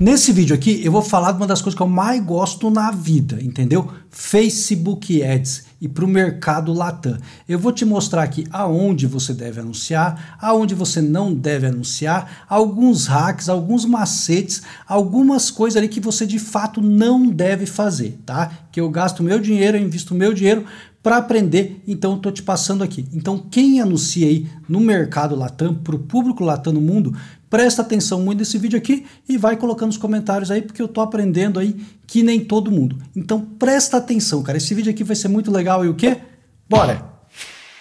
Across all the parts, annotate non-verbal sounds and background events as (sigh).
Nesse vídeo aqui eu vou falar de uma das coisas que eu mais gosto na vida, entendeu? Facebook Ads e para o mercado Latam. Eu vou te mostrar aqui aonde você deve anunciar, aonde você não deve anunciar, alguns hacks, alguns macetes, algumas coisas ali que você de fato não deve fazer, tá? Que eu gasto meu dinheiro, eu invisto meu dinheiro para aprender, então estou te passando aqui. Então quem anuncia aí no mercado Latam, para o público Latam no mundo, presta atenção muito nesse vídeo aqui e vai colocando os comentários aí, porque eu tô aprendendo aí que nem todo mundo. Então presta atenção, cara. Esse vídeo aqui vai ser muito legal e o quê? Bora!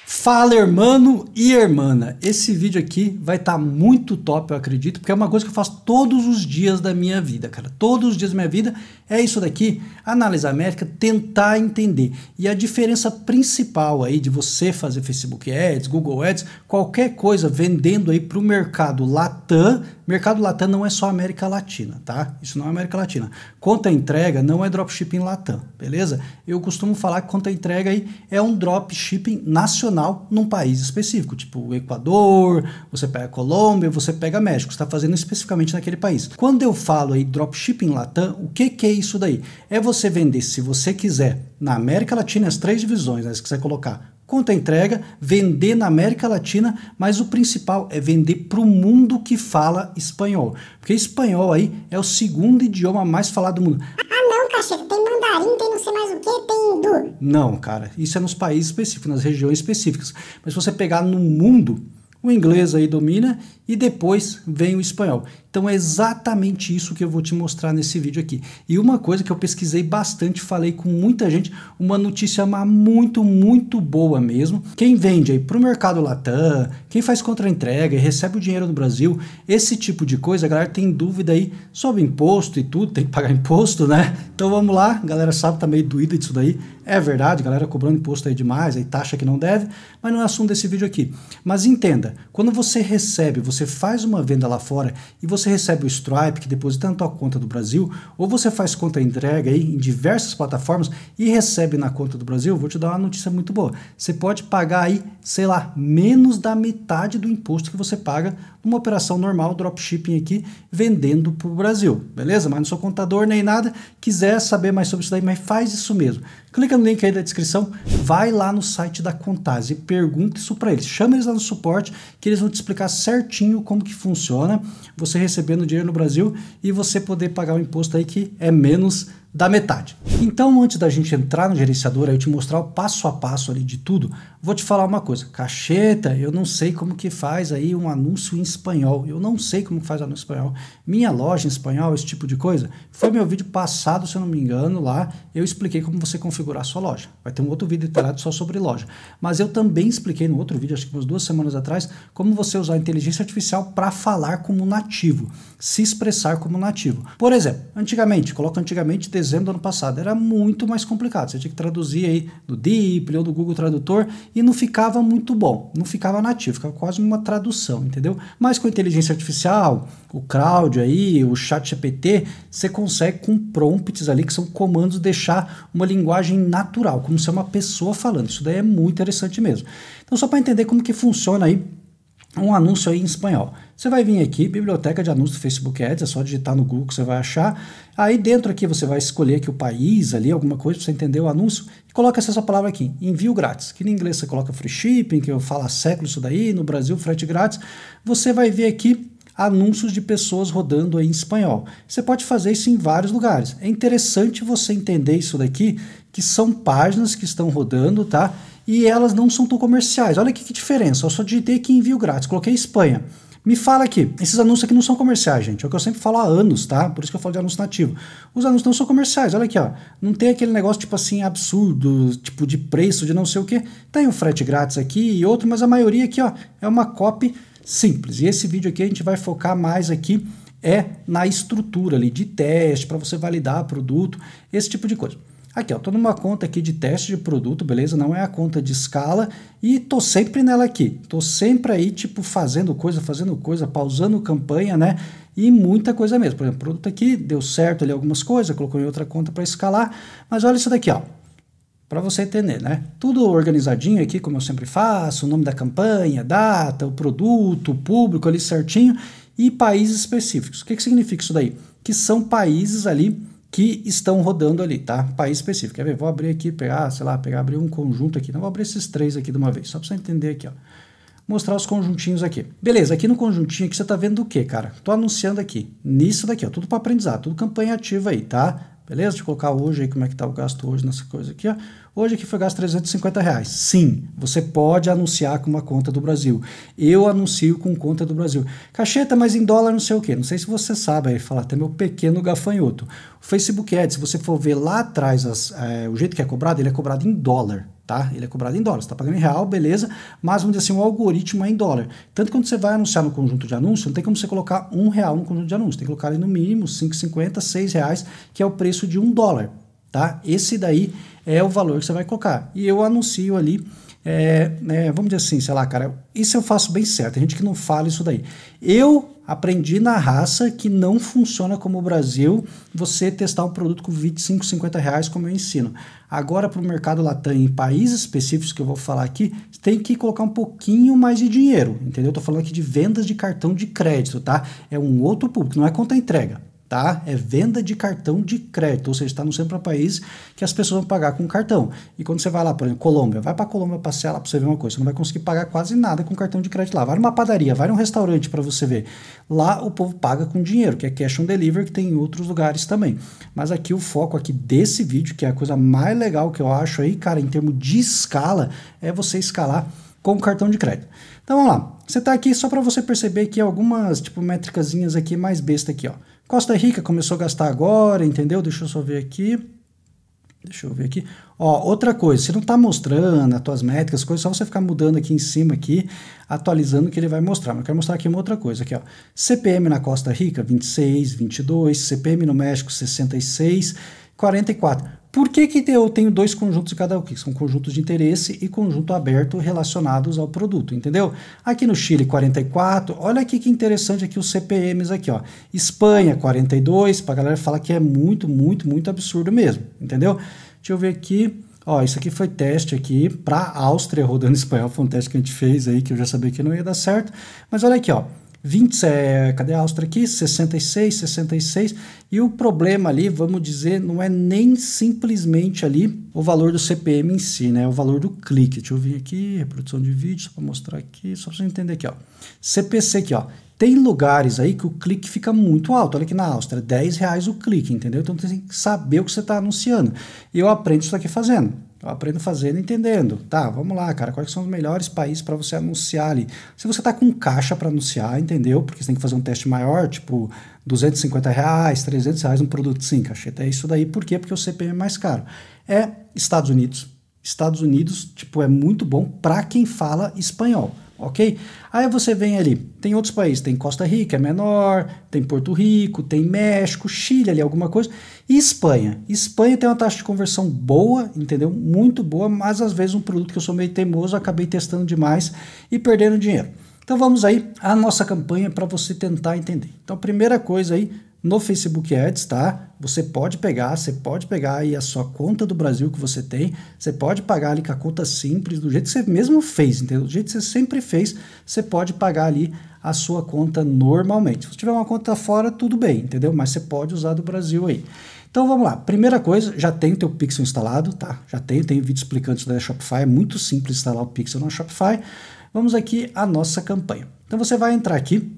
Fala, irmão e irmã. Esse vídeo aqui vai estar tá muito top, eu acredito, porque é uma coisa que eu faço todos os dias da minha vida, cara. Todos os dias da minha vida é isso daqui, análise métrica, tentar entender. E a diferença principal aí de você fazer Facebook Ads, Google Ads, qualquer coisa vendendo aí para o mercado Latam Mercado Latam não é só América Latina, tá? Isso não é América Latina. Conta entrega não é dropshipping Latam, beleza? Eu costumo falar que conta entrega aí é um dropshipping nacional num país específico, tipo o Equador, você pega Colômbia, você pega México, está fazendo especificamente naquele país. Quando eu falo aí dropshipping Latam, o que que é isso daí? É você vender, se você quiser, na América Latina as três divisões, né, se quiser colocar Quanto a entrega, vender na América Latina, mas o principal é vender para o mundo que fala espanhol. Porque espanhol aí é o segundo idioma mais falado do mundo. Ah não, cachê tem mandarim, tem não sei mais o que, tem hindu. Não, cara, isso é nos países específicos, nas regiões específicas. Mas se você pegar no mundo, o inglês aí domina e depois vem o espanhol. Então é exatamente isso que eu vou te mostrar nesse vídeo aqui. E uma coisa que eu pesquisei bastante, falei com muita gente, uma notícia muito, muito boa mesmo. Quem vende aí para o mercado Latam, quem faz contra-entrega e recebe o dinheiro no Brasil, esse tipo de coisa, a galera tem dúvida aí sobre imposto e tudo, tem que pagar imposto, né? Então vamos lá, a galera sabe, tá meio doída disso daí. É verdade, galera cobrando imposto aí demais, aí taxa que não deve, mas não é assunto desse vídeo aqui. Mas entenda, quando você recebe, você faz uma venda lá fora e você você recebe o Stripe, que deposita na tua conta do Brasil, ou você faz conta entrega aí em diversas plataformas e recebe na conta do Brasil, vou te dar uma notícia muito boa. Você pode pagar aí, sei lá, menos da metade do imposto que você paga uma operação normal, dropshipping aqui, vendendo para o Brasil, beleza? Mas não sou contador nem nada, quiser saber mais sobre isso daí, mas faz isso mesmo. Clica no link aí da descrição, vai lá no site da Contase e pergunta isso para eles. Chama eles lá no suporte que eles vão te explicar certinho como que funciona você recebendo dinheiro no Brasil e você poder pagar o imposto aí que é menos da metade. Então, antes da gente entrar no gerenciador, eu te mostrar o passo a passo ali de tudo, vou te falar uma coisa. Cacheta, eu não sei como que faz aí um anúncio em espanhol. Eu não sei como que faz anúncio em espanhol. Minha loja em espanhol, esse tipo de coisa, foi meu vídeo passado, se eu não me engano, lá eu expliquei como você configurar a sua loja. Vai ter um outro vídeo detalhado só sobre loja. Mas eu também expliquei no outro vídeo, acho que umas duas semanas atrás, como você usar a inteligência artificial para falar como nativo, se expressar como nativo. Por exemplo, antigamente, coloca antigamente dezembro do ano passado. Era muito mais complicado. Você tinha que traduzir aí do Deeply ou do Google Tradutor e não ficava muito bom. Não ficava nativo, ficava quase uma tradução, entendeu? Mas com a inteligência artificial, o Cloud aí, o Chat GPT, você consegue com prompts ali, que são comandos, deixar uma linguagem natural, como se é uma pessoa falando. Isso daí é muito interessante mesmo. Então, só para entender como que funciona aí um anúncio aí em espanhol. Você vai vir aqui, biblioteca de anúncios do Facebook Ads, é só digitar no Google que você vai achar. Aí dentro aqui você vai escolher aqui o país ali, alguma coisa para você entender o anúncio. E coloca essa palavra aqui, envio grátis. Que em inglês você coloca free shipping, que eu falo há séculos isso daí, no Brasil frete grátis. Você vai ver aqui anúncios de pessoas rodando aí em espanhol. Você pode fazer isso em vários lugares. É interessante você entender isso daqui, que são páginas que estão rodando, tá? e elas não são tão comerciais. Olha que, que diferença, eu só digitei aqui envio grátis, coloquei Espanha. Me fala aqui, esses anúncios aqui não são comerciais, gente. É o que eu sempre falo há anos, tá? Por isso que eu falo de anúncio nativo. Os anúncios não são comerciais, olha aqui, ó. Não tem aquele negócio, tipo assim, absurdo, tipo de preço, de não sei o quê. Tem um frete grátis aqui e outro, mas a maioria aqui, ó, é uma copy simples. E esse vídeo aqui a gente vai focar mais aqui é na estrutura ali de teste, para você validar produto, esse tipo de coisa. Aqui, eu estou numa conta aqui de teste de produto, beleza? Não é a conta de escala e tô sempre nela aqui. Tô sempre aí, tipo, fazendo coisa, fazendo coisa, pausando campanha, né? E muita coisa mesmo. Por exemplo, o produto aqui deu certo ali algumas coisas, colocou em outra conta para escalar. Mas olha isso daqui, ó. Para você entender, né? Tudo organizadinho aqui, como eu sempre faço, o nome da campanha, data, o produto, o público ali certinho e países específicos. O que, que significa isso daí? Que são países ali que estão rodando ali, tá? País específico. Quer ver? Vou abrir aqui, pegar, sei lá, pegar, abrir um conjunto aqui. Não vou abrir esses três aqui de uma vez, só para você entender aqui, ó. Mostrar os conjuntinhos aqui. Beleza, aqui no conjuntinho aqui você tá vendo o quê, cara? Tô anunciando aqui, nisso daqui, ó, tudo para aprendizado, tudo campanha ativa aí, tá? Beleza? De colocar hoje aí como é que tá o gasto hoje nessa coisa aqui, ó. Hoje aqui foi gasto 350 reais. Sim, você pode anunciar com uma conta do Brasil. Eu anuncio com conta do Brasil. Cacheta, mas em dólar não sei o quê. Não sei se você sabe, aí fala até meu pequeno gafanhoto. O Facebook Ads, se você for ver lá atrás as, é, o jeito que é cobrado, ele é cobrado em dólar tá? Ele é cobrado em dólar, você está pagando em real, beleza, mas vamos dizer assim, o algoritmo é em dólar. Tanto quando você vai anunciar no conjunto de anúncios, não tem como você colocar um real no conjunto de anúncios, tem que colocar ali no mínimo 5,50, 6 reais, que é o preço de um dólar, tá? Esse daí é o valor que você vai colocar. E eu anuncio ali, é, né, vamos dizer assim, sei lá, cara, isso eu faço bem certo, a gente que não fala isso daí. Eu aprendi na raça que não funciona como o Brasil você testar um produto com 25, 50 reais, como eu ensino. Agora, para o mercado Latam, em países específicos que eu vou falar aqui, tem que colocar um pouquinho mais de dinheiro, entendeu? Estou falando aqui de vendas de cartão de crédito, tá? É um outro público, não é conta entrega tá? É venda de cartão de crédito, ou seja, está no centro do país que as pessoas vão pagar com cartão. E quando você vai lá, por exemplo, Colômbia, vai para Colômbia passear lá para você ver uma coisa, você não vai conseguir pagar quase nada com cartão de crédito lá. Vai numa padaria, vai num restaurante para você ver. Lá o povo paga com dinheiro, que é cash on delivery, que tem em outros lugares também. Mas aqui o foco aqui desse vídeo, que é a coisa mais legal que eu acho aí, cara, em termos de escala, é você escalar com cartão de crédito. Então vamos lá. Você está aqui só para você perceber que algumas tipo métricazinhas aqui mais besta aqui, ó. Costa Rica começou a gastar agora, entendeu? Deixa eu só ver aqui. Deixa eu ver aqui. Ó, outra coisa, você não está mostrando as tuas métricas, coisas, só você ficar mudando aqui em cima aqui, atualizando que ele vai mostrar. Mas eu quero mostrar aqui uma outra coisa aqui, ó. CPM na Costa Rica 26, 22, CPM no México 66, 44. Por que, que eu tenho dois conjuntos de cada que São conjuntos de interesse e conjunto aberto relacionados ao produto, entendeu? Aqui no Chile, 44. Olha aqui que interessante aqui os CPMs aqui, ó. Espanha, 42. Pra galera falar que é muito, muito, muito absurdo mesmo, entendeu? Deixa eu ver aqui. Ó, isso aqui foi teste aqui para Áustria rodando (laughs) espanhol. Foi um teste que a gente fez aí, que eu já sabia que não ia dar certo. Mas olha aqui, ó. 20, é, eh, cadê a Áustria aqui? 66, 66. E o problema ali, vamos dizer, não é nem simplesmente ali o valor do CPM em si, né? É o valor do clique. Deixa eu vir aqui, reprodução de vídeo, só para mostrar aqui, só para você entender aqui, ó. CPC aqui, ó. Tem lugares aí que o clique fica muito alto. Olha aqui na Áustria, 10 reais o clique, entendeu? Então tem que saber o que você está anunciando. E eu aprendo isso aqui fazendo. Eu aprendo fazendo, entendendo. Tá, vamos lá, cara. Quais são os melhores países para você anunciar ali? Se você tá com caixa para anunciar, entendeu? Porque você tem que fazer um teste maior, tipo 250 reais, 300 reais um produto sim, cacheta. É isso daí. Por quê? Porque o CPM é mais caro. É Estados Unidos. Estados Unidos, tipo, é muito bom para quem fala espanhol ok? Aí você vem ali, tem outros países, tem Costa Rica, é menor, tem Porto Rico, tem México, Chile ali, alguma coisa, e Espanha. Espanha tem uma taxa de conversão boa, entendeu? Muito boa, mas às vezes um produto que eu sou meio teimoso, acabei testando demais e perdendo dinheiro. Então vamos aí à nossa campanha para você tentar entender. Então, primeira coisa aí, no Facebook Ads, tá? Você pode pegar, você pode pegar aí a sua conta do Brasil que você tem, você pode pagar ali com a conta simples, do jeito que você mesmo fez, entendeu? Do jeito que você sempre fez, você pode pagar ali a sua conta normalmente. Se tiver uma conta fora, tudo bem, entendeu? Mas você pode usar do Brasil aí. Então vamos lá. Primeira coisa, já tem o teu Pixel instalado, tá? Já tem, tem vídeo explicando isso da Shopify, é muito simples instalar o Pixel na Shopify. Vamos aqui à nossa campanha. Então você vai entrar aqui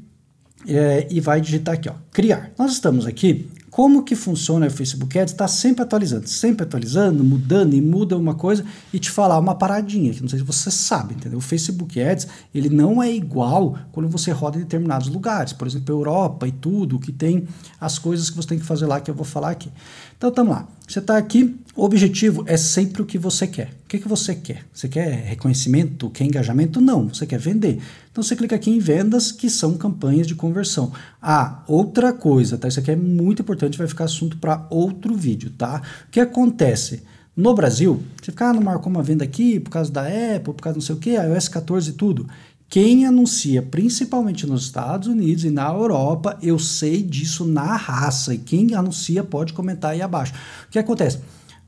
é, e vai digitar aqui, ó, criar. Nós estamos aqui como que funciona o Facebook Ads, está sempre atualizando, sempre atualizando, mudando e muda uma coisa e te falar uma paradinha, que não sei se você sabe, entendeu? O Facebook Ads, ele não é igual quando você roda em determinados lugares, por exemplo, Europa e tudo, que tem as coisas que você tem que fazer lá, que eu vou falar aqui. Então, estamos lá. Você está aqui, o objetivo é sempre o que você quer. O que, que você quer? Você quer reconhecimento, quer engajamento? Não, você quer vender. Então você clica aqui em vendas, que são campanhas de conversão. Ah, outra coisa, tá? Isso aqui é muito importante, vai ficar assunto para outro vídeo, tá? O que acontece? No Brasil, você fica, ah, não marcou uma venda aqui por causa da Apple, por causa não sei o que, iOS 14 e tudo. Quem anuncia, principalmente nos Estados Unidos e na Europa, eu sei disso na raça. E quem anuncia pode comentar aí abaixo. O que acontece?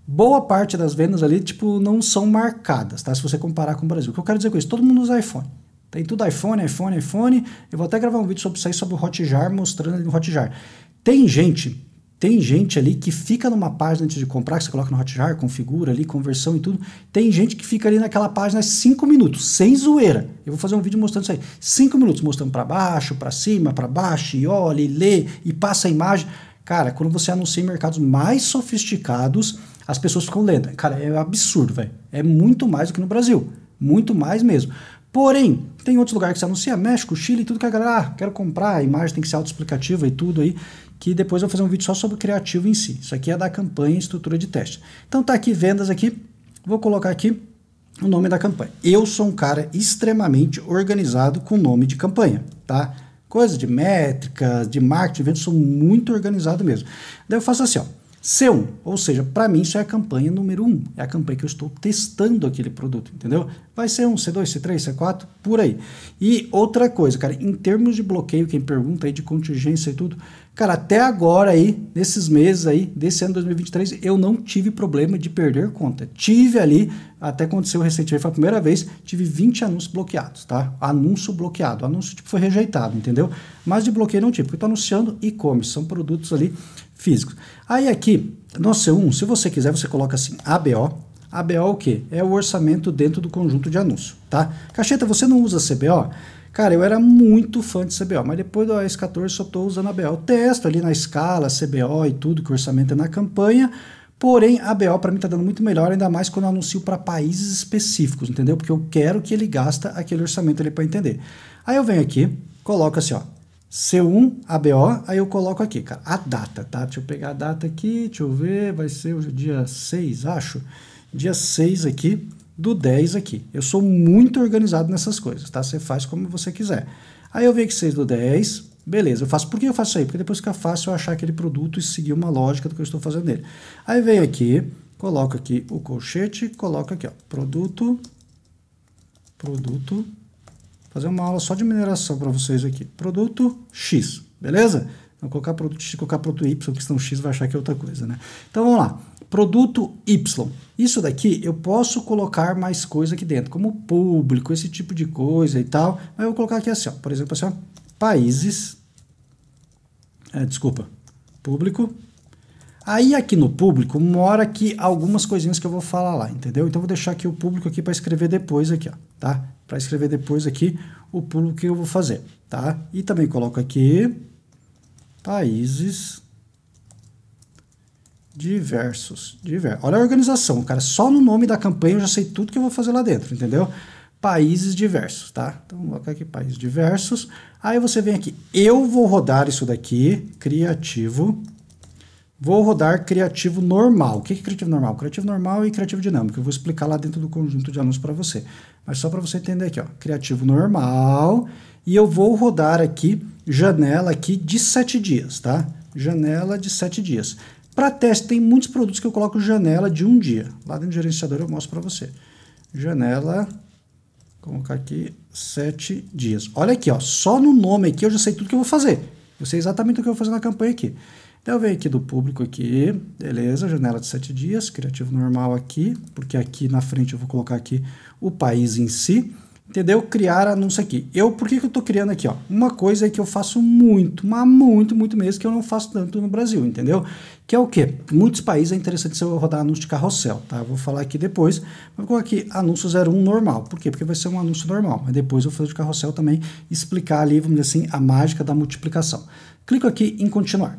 Boa parte das vendas ali, tipo, não são marcadas, tá? Se você comparar com o Brasil. O que eu quero dizer com isso? Todo mundo usa iPhone. Tem tudo iPhone, iPhone, iPhone. Eu vou até gravar um vídeo sobre isso aí, sobre o Hotjar, mostrando ali no Hotjar. Tem gente, tem gente ali que fica numa página antes de comprar, que você coloca no Hotjar, configura ali, conversão e tudo. Tem gente que fica ali naquela página 5 minutos, sem zoeira. Eu vou fazer um vídeo mostrando isso aí. 5 minutos, mostrando para baixo, para cima, para baixo, e olha, e lê, e passa a imagem. Cara, quando você anuncia em mercados mais sofisticados, as pessoas ficam lendo. Cara, é absurdo, velho. É muito mais do que no Brasil. Muito mais mesmo. Porém, tem outros lugares que você anuncia, México, Chile, tudo que a galera, ah, quero comprar, a imagem tem que ser autoexplicativa e tudo aí, que depois eu vou fazer um vídeo só sobre o criativo em si. Isso aqui é da campanha e estrutura de teste. Então tá aqui vendas aqui, vou colocar aqui o nome da campanha. Eu sou um cara extremamente organizado com nome de campanha, tá? Coisa de métricas, de marketing, de sou muito organizado mesmo. Daí eu faço assim, ó C1, ou seja, para mim isso é a campanha número 1, é a campanha que eu estou testando aquele produto, entendeu? Vai ser um, C2, C3, C4, por aí. E outra coisa, cara, em termos de bloqueio, quem pergunta aí de contingência e tudo, cara, até agora aí, nesses meses aí, desse ano 2023, eu não tive problema de perder conta. Tive ali, até aconteceu recentemente, foi a primeira vez, tive 20 anúncios bloqueados, tá? Anúncio bloqueado, anúncio tipo foi rejeitado, entendeu? Mas de bloqueio não tive, porque eu tô anunciando e-commerce, são produtos ali físicos. Aí aqui, no C1, se você quiser, você coloca assim, ABO. ABO é o quê? É o orçamento dentro do conjunto de anúncio, tá? Cacheta, você não usa CBO? Cara, eu era muito fã de CBO, mas depois do AS 14 só estou usando ABO. Eu testo ali na escala, CBO e tudo, que o orçamento é na campanha, Porém, a para mim está dando muito melhor, ainda mais quando eu anuncio para países específicos, entendeu? Porque eu quero que ele gasta aquele orçamento ali para entender. Aí eu venho aqui, coloco assim, ó, C1 ABO, aí eu coloco aqui, cara, a data, tá? Deixa eu pegar a data aqui, deixa eu ver, vai ser o dia 6, acho. Dia 6 aqui, do 10 aqui. Eu sou muito organizado nessas coisas, tá? Você faz como você quiser. Aí eu vejo que 6 do 10, beleza, eu faço. Por que eu faço isso aí? Porque depois fica fácil eu achar aquele produto e seguir uma lógica do que eu estou fazendo nele. Aí vem aqui, coloco aqui o colchete, coloco aqui, ó, produto, produto, fazer uma aula só de mineração para vocês aqui. Produto X, beleza? Vou então, colocar produto X, colocar produto Y, porque senão X vai achar que é outra coisa, né? Então, vamos lá. Produto Y. Isso daqui eu posso colocar mais coisa aqui dentro, como público, esse tipo de coisa e tal. Mas eu vou colocar aqui assim, ó, por exemplo, assim, ó, países. É, desculpa, público. Aí aqui no público mora aqui algumas coisinhas que eu vou falar lá, entendeu? Então vou deixar aqui o público aqui para escrever depois aqui, ó, tá? para escrever depois aqui o pulo que eu vou fazer, tá? E também coloco aqui países diversos. Olha a organização, cara. Só no nome da campanha eu já sei tudo que eu vou fazer lá dentro, entendeu? Países diversos, tá? Então, vou colocar aqui países diversos. Aí você vem aqui. Eu vou rodar isso daqui, criativo. Vou rodar criativo normal. O que é criativo normal? Criativo normal e criativo dinâmico. Eu vou explicar lá dentro do conjunto de anúncios para você. Mas só para você entender aqui, ó, criativo normal. E eu vou rodar aqui, janela aqui de 7 dias, tá? Janela de 7 dias. Para teste, tem muitos produtos que eu coloco janela de um dia. Lá dentro do gerenciador eu mostro para você. Janela, colocar aqui, 7 dias. Olha aqui, ó, só no nome aqui eu já sei tudo que eu vou fazer. Eu sei exatamente o que eu vou fazer na campanha aqui. Então, venho aqui do público aqui, beleza, janela de 7 dias, criativo normal aqui, porque aqui na frente eu vou colocar aqui o país em si, entendeu? Criar anúncio aqui. Eu, por que, que eu estou criando aqui, ó? Uma coisa que eu faço muito, mas muito, muito mesmo, que eu não faço tanto no Brasil, entendeu? Que é o quê? Muitos países é interessante se eu rodar anúncio de carrossel, tá? Eu vou falar aqui depois, mas vou aqui anúncio 01 normal. Por quê? Porque vai ser um anúncio normal, mas depois eu vou fazer de carrossel também, explicar ali, vamos dizer assim, a mágica da multiplicação. Clico aqui em continuar.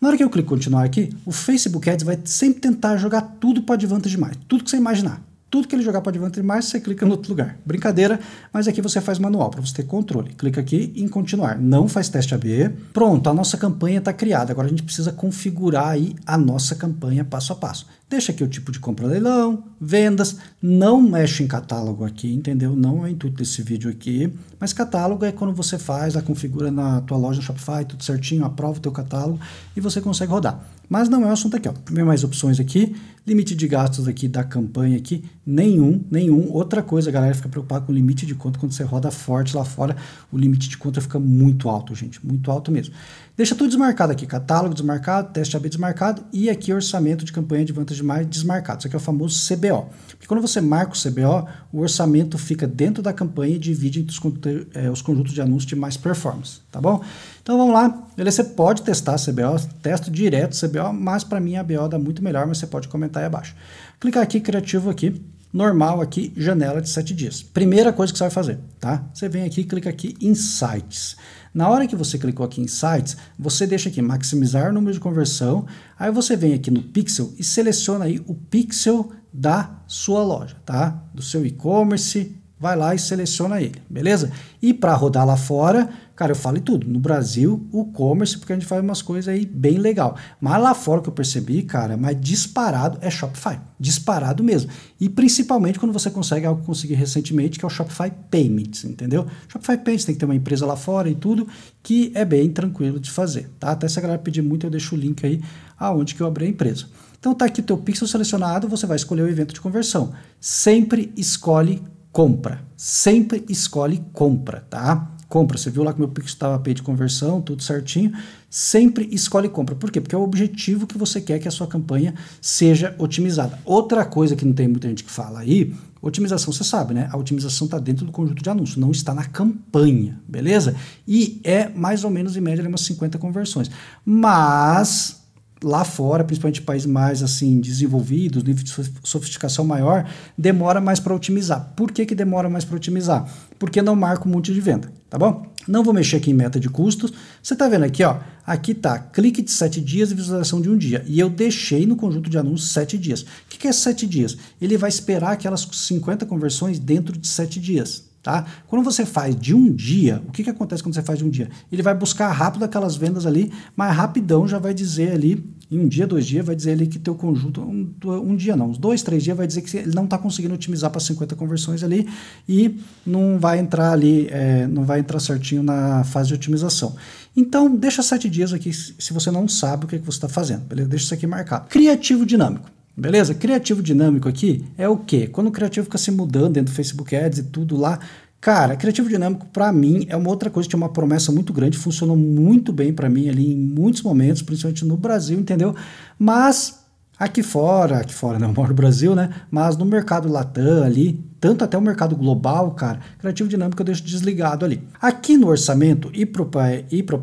Na hora que eu clico continuar aqui, o Facebook Ads vai sempre tentar jogar tudo para Advantage+, mais, tudo que você imaginar. Tudo que ele jogar para Advantage+, mais, você clica no outro lugar. Brincadeira, mas aqui você faz manual para você ter controle. Clica aqui em continuar, não faz teste AB. Pronto, a nossa campanha está criada. Agora a gente precisa configurar aí a nossa campanha passo a passo. Deixa aqui o tipo de compra leilão, vendas, não mexe em catálogo aqui, entendeu? Não é o intuito desse vídeo aqui, mas catálogo é quando você faz, a configura na tua loja Shopify, tudo certinho, aprova o teu catálogo e você consegue rodar. Mas não é o assunto aqui, ó. Vem mais opções aqui, limite de gastos aqui da campanha aqui, nenhum, nenhum. Outra coisa, a galera fica preocupada com o limite de conta quando você roda forte lá fora, o limite de conta fica muito alto, gente, muito alto mesmo. Deixa tudo desmarcado aqui, catálogo desmarcado, teste AB desmarcado e aqui orçamento de campanha de vantagem de desmarcado. Isso aqui é o famoso CBO. Porque quando você marca o CBO, o orçamento fica dentro da campanha e divide entre os, é, os conjuntos de anúncios de mais performance, tá bom? Então vamos lá, você pode testar CBO, testo direto CBO, mas para mim a BO dá muito melhor, mas você pode comentar aí abaixo. Clicar aqui, criativo aqui, normal aqui, janela de 7 dias. Primeira coisa que você vai fazer, tá? Você vem aqui, clica aqui em Insights. Na hora que você clicou aqui em sites, você deixa aqui maximizar o número de conversão, aí você vem aqui no pixel e seleciona aí o pixel da sua loja, tá? Do seu e-commerce, vai lá e seleciona ele, beleza? E para rodar lá fora, Cara, eu falo em tudo. No Brasil, o commerce, porque a gente faz umas coisas aí bem legal. Mas lá fora que eu percebi, cara, mais disparado é Shopify. Disparado mesmo. E principalmente quando você consegue algo que consegui recentemente, que é o Shopify Payments, entendeu? Shopify Payments tem que ter uma empresa lá fora e tudo, que é bem tranquilo de fazer, tá? Até se a galera pedir muito, eu deixo o link aí aonde que eu abri a empresa. Então tá aqui o teu pixel selecionado, você vai escolher o evento de conversão. Sempre escolhe compra. Sempre escolhe compra, tá? compra. Você viu lá que meu Pix estava pay de conversão, tudo certinho. Sempre escolhe compra. Por quê? Porque é o objetivo que você quer que a sua campanha seja otimizada. Outra coisa que não tem muita gente que fala aí, otimização, você sabe, né? A otimização está dentro do conjunto de anúncios, não está na campanha, beleza? E é mais ou menos, em média, umas 50 conversões. Mas lá fora, principalmente países mais assim desenvolvidos, nível de sofisticação maior, demora mais para otimizar. Por que, que demora mais para otimizar? Porque não marca um monte de venda, tá bom? Não vou mexer aqui em meta de custos. Você está vendo aqui, ó, aqui tá clique de 7 dias e visualização de um dia. E eu deixei no conjunto de anúncios 7 dias. O que, que é 7 dias? Ele vai esperar aquelas 50 conversões dentro de 7 dias, Tá? Quando você faz de um dia, o que, que acontece quando você faz de um dia? Ele vai buscar rápido aquelas vendas ali, mas rapidão já vai dizer ali, em um dia, dois dias, vai dizer ali que teu conjunto, um, um dia não, uns dois, três dias, vai dizer que ele não está conseguindo otimizar para 50 conversões ali e não vai entrar ali, é, não vai entrar certinho na fase de otimização. Então, deixa sete dias aqui se você não sabe o que, que você está fazendo, beleza? Deixa isso aqui marcado. Criativo dinâmico. Beleza? Criativo dinâmico aqui é o quê? Quando o criativo fica se mudando dentro do Facebook Ads e tudo lá, Cara, criativo dinâmico para mim é uma outra coisa, tinha uma promessa muito grande, funcionou muito bem para mim ali em muitos momentos, principalmente no Brasil, entendeu? Mas aqui fora, aqui fora não, (laughs) moro no Brasil, né? Mas no mercado Latam ali, tanto até o mercado global, cara, criativo dinâmico eu deixo desligado ali. Aqui no orçamento e, pro e, pro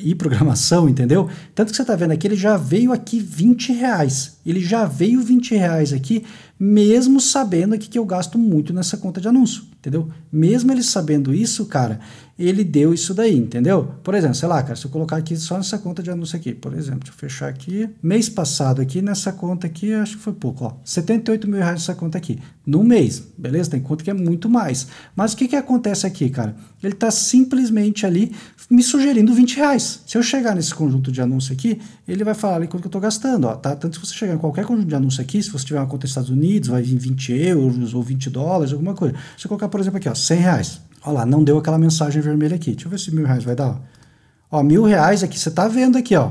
e programação, entendeu? Tanto que você está vendo aqui, ele já veio aqui 20 reais. Ele já veio 20 reais aqui, mesmo sabendo aqui que eu gasto muito nessa conta de anúncio, entendeu? Mesmo ele sabendo isso, cara, ele deu isso daí, entendeu? Por exemplo, sei lá, cara, se eu colocar aqui só nessa conta de anúncio aqui, por exemplo, deixa eu fechar aqui. Mês passado aqui, nessa conta aqui, acho que foi pouco, ó, 78 mil reais nessa conta aqui, no mês, beleza? Tem conta que é muito mais. Mas o que que acontece aqui, cara? Ele tá simplesmente ali me sugerindo 20 reais. Se eu chegar nesse conjunto de anúncio aqui, ele vai falar ali quanto que eu tô gastando, ó, tá? Tanto se você chegar em qualquer conjunto de anúncio aqui, se você tiver uma conta nos Estados Unidos, vai vir 20 euros ou 20 dólares, alguma coisa. Se eu colocar, por exemplo, aqui, ó, 100 reais. Olha lá, não deu aquela mensagem vermelha aqui. Deixa eu ver se mil reais vai dar. Ó, mil reais aqui, você está vendo aqui, ó.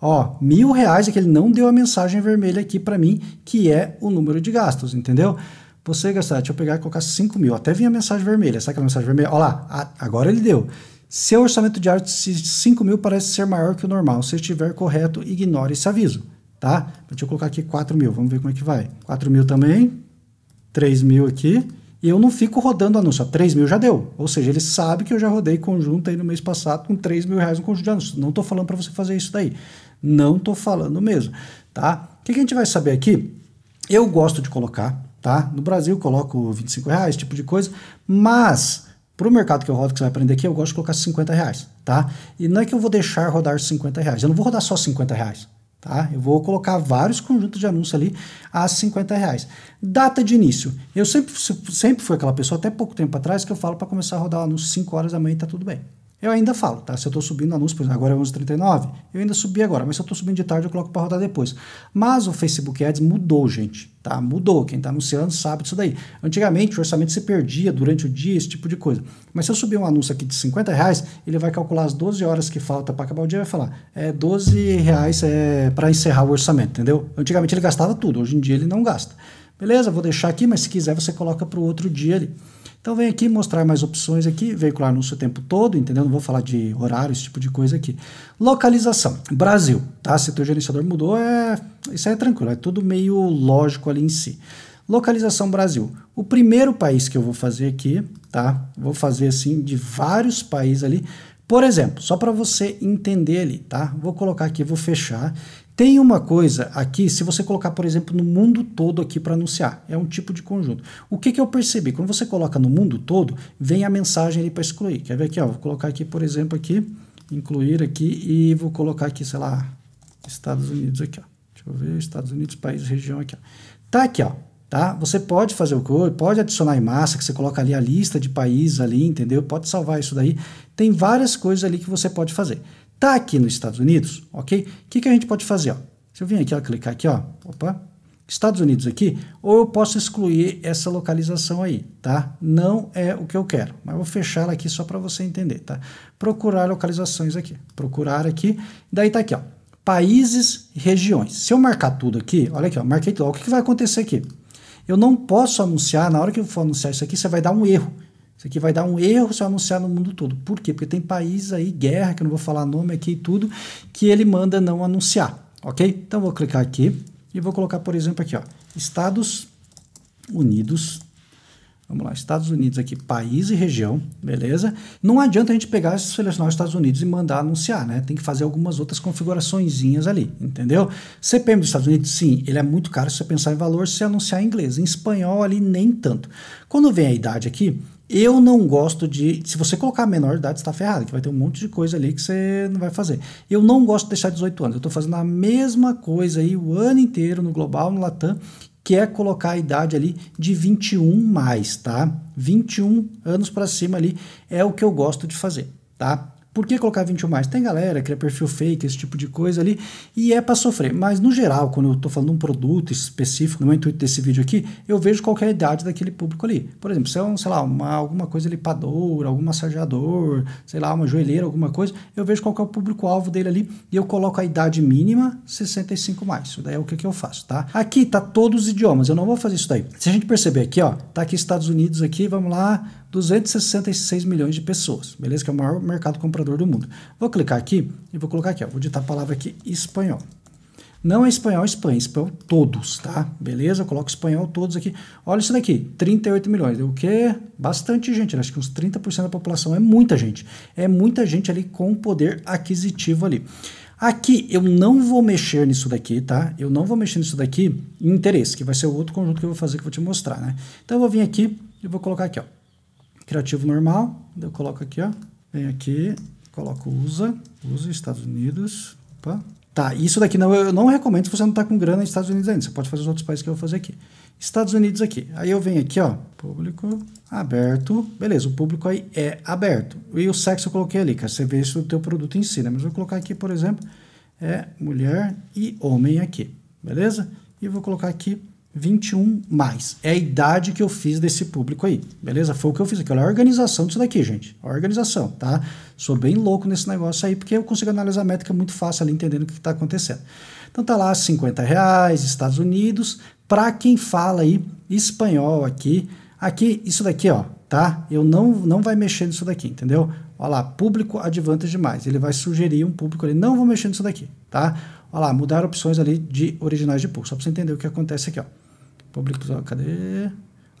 Ó, mil reais é que ele não deu a mensagem vermelha aqui para mim, que é o número de gastos, entendeu? Você gastar, deixa eu pegar e colocar cinco mil. Até vinha a mensagem vermelha. Sabe aquela mensagem vermelha? Olha lá, agora ele deu. Seu orçamento diário de 5 mil parece ser maior que o normal. Se estiver correto, ignore esse aviso, tá? Deixa eu colocar aqui 4 mil. Vamos ver como é que vai. 4 mil também. 3 mil aqui. E eu não fico rodando anúncio. 3 mil já deu. Ou seja, ele sabe que eu já rodei conjunto aí no mês passado com 3 mil reais no conjunto de anúncios. Não estou falando para você fazer isso daí. Não estou falando mesmo. Tá? O que, que a gente vai saber aqui? Eu gosto de colocar, tá? No Brasil eu coloco 25 reais, esse tipo de coisa, mas para o mercado que eu rodo, que você vai aprender aqui, eu gosto de colocar 50 reais, tá? E não é que eu vou deixar rodar 50 reais, eu não vou rodar só 50 reais, Tá? Eu vou colocar vários conjuntos de anúncios ali a 50 reais. Data de início. Eu sempre, sempre fui aquela pessoa, até pouco tempo atrás, que eu falo para começar a rodar o anúncio 5 horas da manhã e tá tudo bem. Eu ainda falo, tá? Se eu estou subindo anúncio, por exemplo, agora é 11h39, eu ainda subi agora, mas se eu estou subindo de tarde, eu coloco para rodar depois. Mas o Facebook Ads mudou, gente, tá? Mudou. Quem está anunciando sabe disso daí. Antigamente, o orçamento se perdia durante o dia, esse tipo de coisa. Mas se eu subir um anúncio aqui de 50 reais, ele vai calcular as 12 horas que falta para acabar o dia e vai falar, é 12 reais é, para encerrar o orçamento, entendeu? Antigamente ele gastava tudo, hoje em dia ele não gasta. Beleza, vou deixar aqui, mas se quiser você coloca para o outro dia ali. Então vem aqui mostrar mais opções aqui, veicular anúncio o tempo todo, entendeu? Não vou falar de horário, esse tipo de coisa aqui. Localização, Brasil, tá? Se teu gerenciador mudou, é, isso aí é tranquilo, é tudo meio lógico ali em si. Localização Brasil. O primeiro país que eu vou fazer aqui, tá? Vou fazer assim de vários países ali. Por exemplo, só para você entender ali, tá? Vou colocar aqui, vou fechar. Tem uma coisa aqui, se você colocar, por exemplo, no mundo todo aqui para anunciar, é um tipo de conjunto. O que, que eu percebi? Quando você coloca no mundo todo, vem a mensagem ali para excluir. Quer ver aqui? Ó, vou colocar aqui, por exemplo, aqui, incluir aqui e vou colocar aqui, sei lá, Estados Unidos aqui. Ó. Deixa eu ver, Estados Unidos, país, região aqui. Ó. Tá aqui, ó tá? Você pode fazer o que pode adicionar em massa, que você coloca ali a lista de países ali, entendeu? Pode salvar isso daí. Tem várias coisas ali que você pode fazer. Tá aqui nos Estados Unidos, ok? O que, que a gente pode fazer? Ó? Se eu vir aqui, ó, clicar aqui, ó, opa, Estados Unidos aqui, ou eu posso excluir essa localização aí, tá? Não é o que eu quero, mas vou fechar ela aqui só para você entender, tá? Procurar localizações aqui, procurar aqui, daí tá aqui, ó, países, regiões. Se eu marcar tudo aqui, olha aqui, ó, marquei tudo, ó, o que, que vai acontecer aqui? Eu não posso anunciar, na hora que eu for anunciar isso aqui, você vai dar um erro. Isso aqui vai dar um erro se eu anunciar no mundo todo. Por quê? Porque tem países aí, guerra, que eu não vou falar nome aqui e tudo, que ele manda não anunciar, ok? Então vou clicar aqui e vou colocar, por exemplo, aqui, ó, Estados Unidos. Vamos lá, Estados Unidos aqui, país e região, beleza? Não adianta a gente pegar e selecionar os Estados Unidos e mandar anunciar, né? Tem que fazer algumas outras configuraçõezinhas ali, entendeu? CPM dos Estados Unidos, sim, ele é muito caro se você pensar em valor, se anunciar em inglês. Em espanhol ali, nem tanto. Quando vem a idade aqui, eu não gosto de. Se você colocar a menor idade, você está ferrado, que vai ter um monte de coisa ali que você não vai fazer. Eu não gosto de deixar 18 anos. Eu estou fazendo a mesma coisa aí o ano inteiro no Global, no Latam, que é colocar a idade ali de 21 mais, tá? 21 anos para cima ali é o que eu gosto de fazer, tá? Por que colocar 21 mais? Tem galera que é perfil fake, esse tipo de coisa ali, e é para sofrer. Mas no geral, quando eu estou falando de um produto específico, no é intuito desse vídeo aqui, eu vejo qual é a idade daquele público ali. Por exemplo, se é um, sei lá, uma, alguma coisa lipadora, algum massageador, sei lá, uma joelheira, alguma coisa, eu vejo qual é o público-alvo dele ali e eu coloco a idade mínima 65 mais. Isso daí é o que, que eu faço, tá? Aqui tá todos os idiomas, eu não vou fazer isso daí. Se a gente perceber aqui, ó, tá aqui Estados Unidos aqui, vamos lá, 266 milhões de pessoas, beleza? Que é o maior mercado comprador do mundo. Vou clicar aqui e vou colocar aqui, ó, vou digitar a palavra aqui, espanhol. Não é espanhol, é, é espanhol todos, tá? Beleza? Eu coloco espanhol todos aqui. Olha isso daqui, 38 milhões. É o quê? Bastante gente, né? Acho que uns 30% da população é muita gente. É muita gente ali com poder aquisitivo ali. Aqui eu não vou mexer nisso daqui, tá? Eu não vou mexer nisso daqui em interesse, que vai ser o outro conjunto que eu vou fazer que eu vou te mostrar, né? Então eu vou vir aqui e vou colocar aqui, ó criativo normal, eu coloco aqui, ó, venho aqui, coloco USA, USA Estados Unidos, opa. Tá, isso daqui não, eu não recomendo se você não está com grana nos Estados Unidos ainda, você pode fazer os outros países que eu vou fazer aqui. Estados Unidos aqui, aí eu venho aqui, ó, público, aberto, beleza, o público aí é aberto. E o sexo eu coloquei ali, que você vê se o teu produto em si, né? Mas eu vou colocar aqui, por exemplo, é mulher e homem aqui, beleza? E vou colocar aqui 21 mais. É a idade que eu fiz desse público aí, beleza? Foi o que eu fiz aqui. Olha a organização disso daqui, gente. A organização, tá? Sou bem louco nesse negócio aí, porque eu consigo analisar a métrica muito fácil ali, entendendo o que está acontecendo. Então tá lá 50 reais, Estados Unidos. Para quem fala aí espanhol aqui, aqui, isso daqui, ó, tá? Eu não, não vai mexer nisso daqui, entendeu? Olha lá, público advantage mais. Ele vai sugerir um público ali, não vou mexer nisso daqui, tá? Olha lá, mudar opções ali de originais de público, só para você entender o que acontece aqui, ó. Públicos, ó, cadê?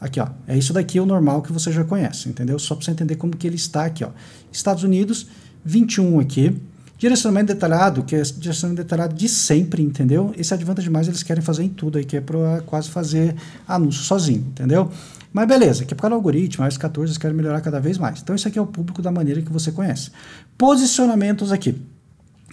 Aqui, ó. É isso daqui, o normal que você já conhece, entendeu? Só para você entender como que ele está aqui, ó. Estados Unidos, 21 aqui. Direcionamento detalhado, que é direcionamento detalhado de sempre, entendeu? Esse advanta demais, eles querem fazer em tudo aí, que é para quase fazer anúncio sozinho, entendeu? Mas beleza, que é por causa do algoritmo, as 14 eles querem melhorar cada vez mais. Então isso aqui é o público da maneira que você conhece. Posicionamentos aqui.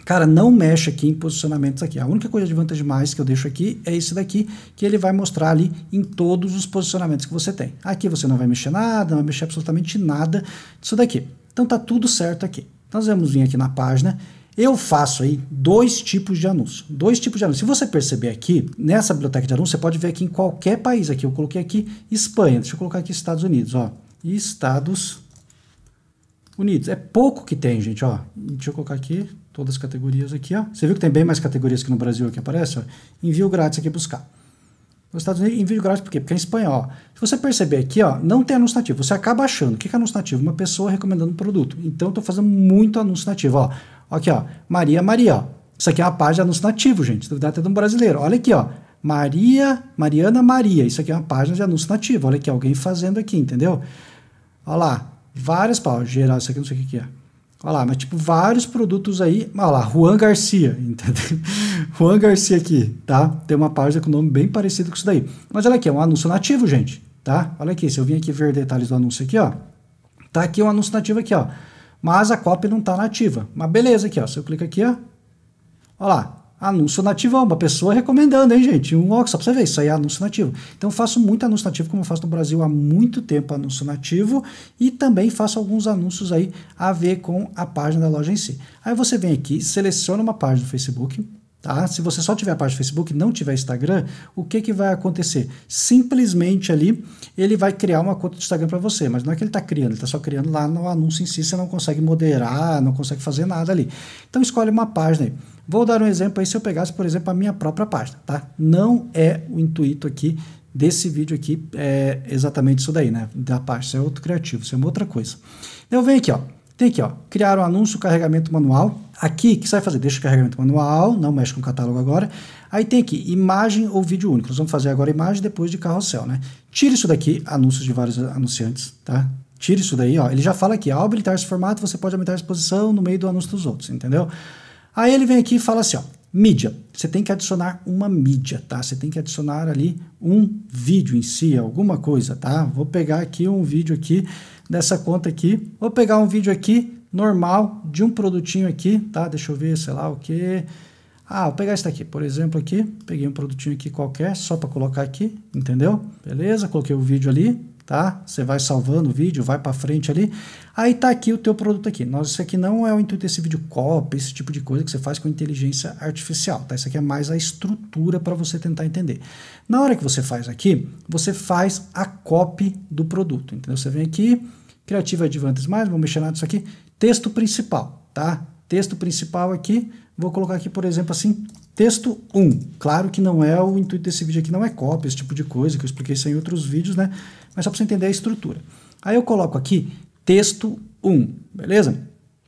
Cara, não mexe aqui em posicionamentos aqui. A única coisa de vantagem mais que eu deixo aqui é esse daqui, que ele vai mostrar ali em todos os posicionamentos que você tem. Aqui você não vai mexer nada, não vai mexer absolutamente nada disso daqui. Então tá tudo certo aqui. Nós vamos vir aqui na página eu faço aí dois tipos de anúncio. Dois tipos de anúncio. Se você perceber aqui, nessa biblioteca de anúncio, você pode ver aqui em qualquer país. Aqui eu coloquei aqui Espanha. Deixa eu colocar aqui Estados Unidos, ó. Estados Unidos. É pouco que tem, gente, ó. Deixa eu colocar aqui todas as categorias aqui, ó. Você viu que tem bem mais categorias que no Brasil aqui aparece, ó. Envio grátis aqui buscar. Nos Estados Unidos, envio grátis por quê? Porque é em Espanha, ó. Se você perceber aqui, ó, não tem anúncio nativo. Você acaba achando. O que é anúncio nativo? Uma pessoa recomendando um produto. Então, eu tô fazendo muito anúncio nativo, ó. Aqui, ó. Maria, Maria, ó. Isso aqui é uma página de anúncio nativo, gente. Deve duvidar até de um brasileiro. Olha aqui, ó. Maria, Mariana Maria. Isso aqui é uma página de anúncio nativo. Olha aqui, alguém fazendo aqui, entendeu? Olha lá. Várias, pau. Geral, isso aqui não sei o que é Olha lá, ah, mas tipo, vários produtos aí. Olha lá, Juan Garcia, (laughs) entendeu? Juan Garcia aqui, tá? Tem uma página com nome bem parecido com isso daí. Mas olha aqui, é um anúncio nativo, gente, tá? Olha aqui, se eu vim aqui ver detalhes do anúncio aqui, ó. Tá aqui um anúncio nativo aqui, ó. Mas a cópia não tá nativa. Mas beleza aqui, ó. Se eu clico aqui, ó. Olha lá, anúncio nativo, uma pessoa recomendando, hein, gente? Um óculos, só pra você ver, isso aí é anúncio nativo. Então faço muito anúncio nativo, como eu faço no Brasil há muito tempo anúncio nativo, e também faço alguns anúncios aí a ver com a página da loja em si. Aí você vem aqui, seleciona uma página do Facebook, Tá? Se você só tiver a página do Facebook e não tiver Instagram, o que, que vai acontecer? Simplesmente ali ele vai criar uma conta do Instagram para você, mas não é que ele está criando, ele está só criando lá no anúncio em si, você não consegue moderar, não consegue fazer nada ali. Então escolhe uma página aí. Vou dar um exemplo aí se eu pegasse, por exemplo, a minha própria página, tá? Não é o intuito aqui desse vídeo aqui, é exatamente isso daí, né? Da página, isso é outro criativo, isso é uma outra coisa. Eu então, venho aqui, ó, tem aqui, ó, criar o um anúncio, carregamento manual. Aqui, o que você vai fazer? Deixa o carregamento manual, não mexe com o catálogo agora. Aí tem aqui, imagem ou vídeo único. Nós vamos fazer agora imagem depois de carrossel, né? Tira isso daqui, anúncios de vários anunciantes, tá? Tira isso daí, ó. Ele já fala aqui, ao habilitar esse formato, você pode aumentar a exposição no meio do anúncio dos outros, entendeu? Aí ele vem aqui e fala assim, ó, Mídia. Você tem que adicionar uma mídia, tá? Você tem que adicionar ali um vídeo em si, alguma coisa, tá? Vou pegar aqui um vídeo aqui dessa conta aqui. Vou pegar um vídeo aqui normal de um produtinho aqui, tá? Deixa eu ver, sei lá o que. Ah, vou pegar esse daqui, por exemplo, aqui. Peguei um produtinho aqui qualquer, só para colocar aqui, entendeu? Beleza, coloquei o vídeo ali tá? Você vai salvando o vídeo, vai para frente ali, aí tá aqui o teu produto aqui. Nós, isso aqui não é o intuito desse vídeo copy, esse tipo de coisa que você faz com inteligência artificial, tá? Isso aqui é mais a estrutura para você tentar entender. Na hora que você faz aqui, você faz a copy do produto, entendeu? Você vem aqui, Creative Advantage mais, vou mexer nada disso aqui, texto principal, tá? Texto principal aqui, Vou colocar aqui, por exemplo, assim, texto 1. Claro que não é o intuito desse vídeo aqui, não é cópia, esse tipo de coisa, que eu expliquei isso em outros vídeos, né? Mas só para você entender a estrutura. Aí eu coloco aqui texto 1, beleza?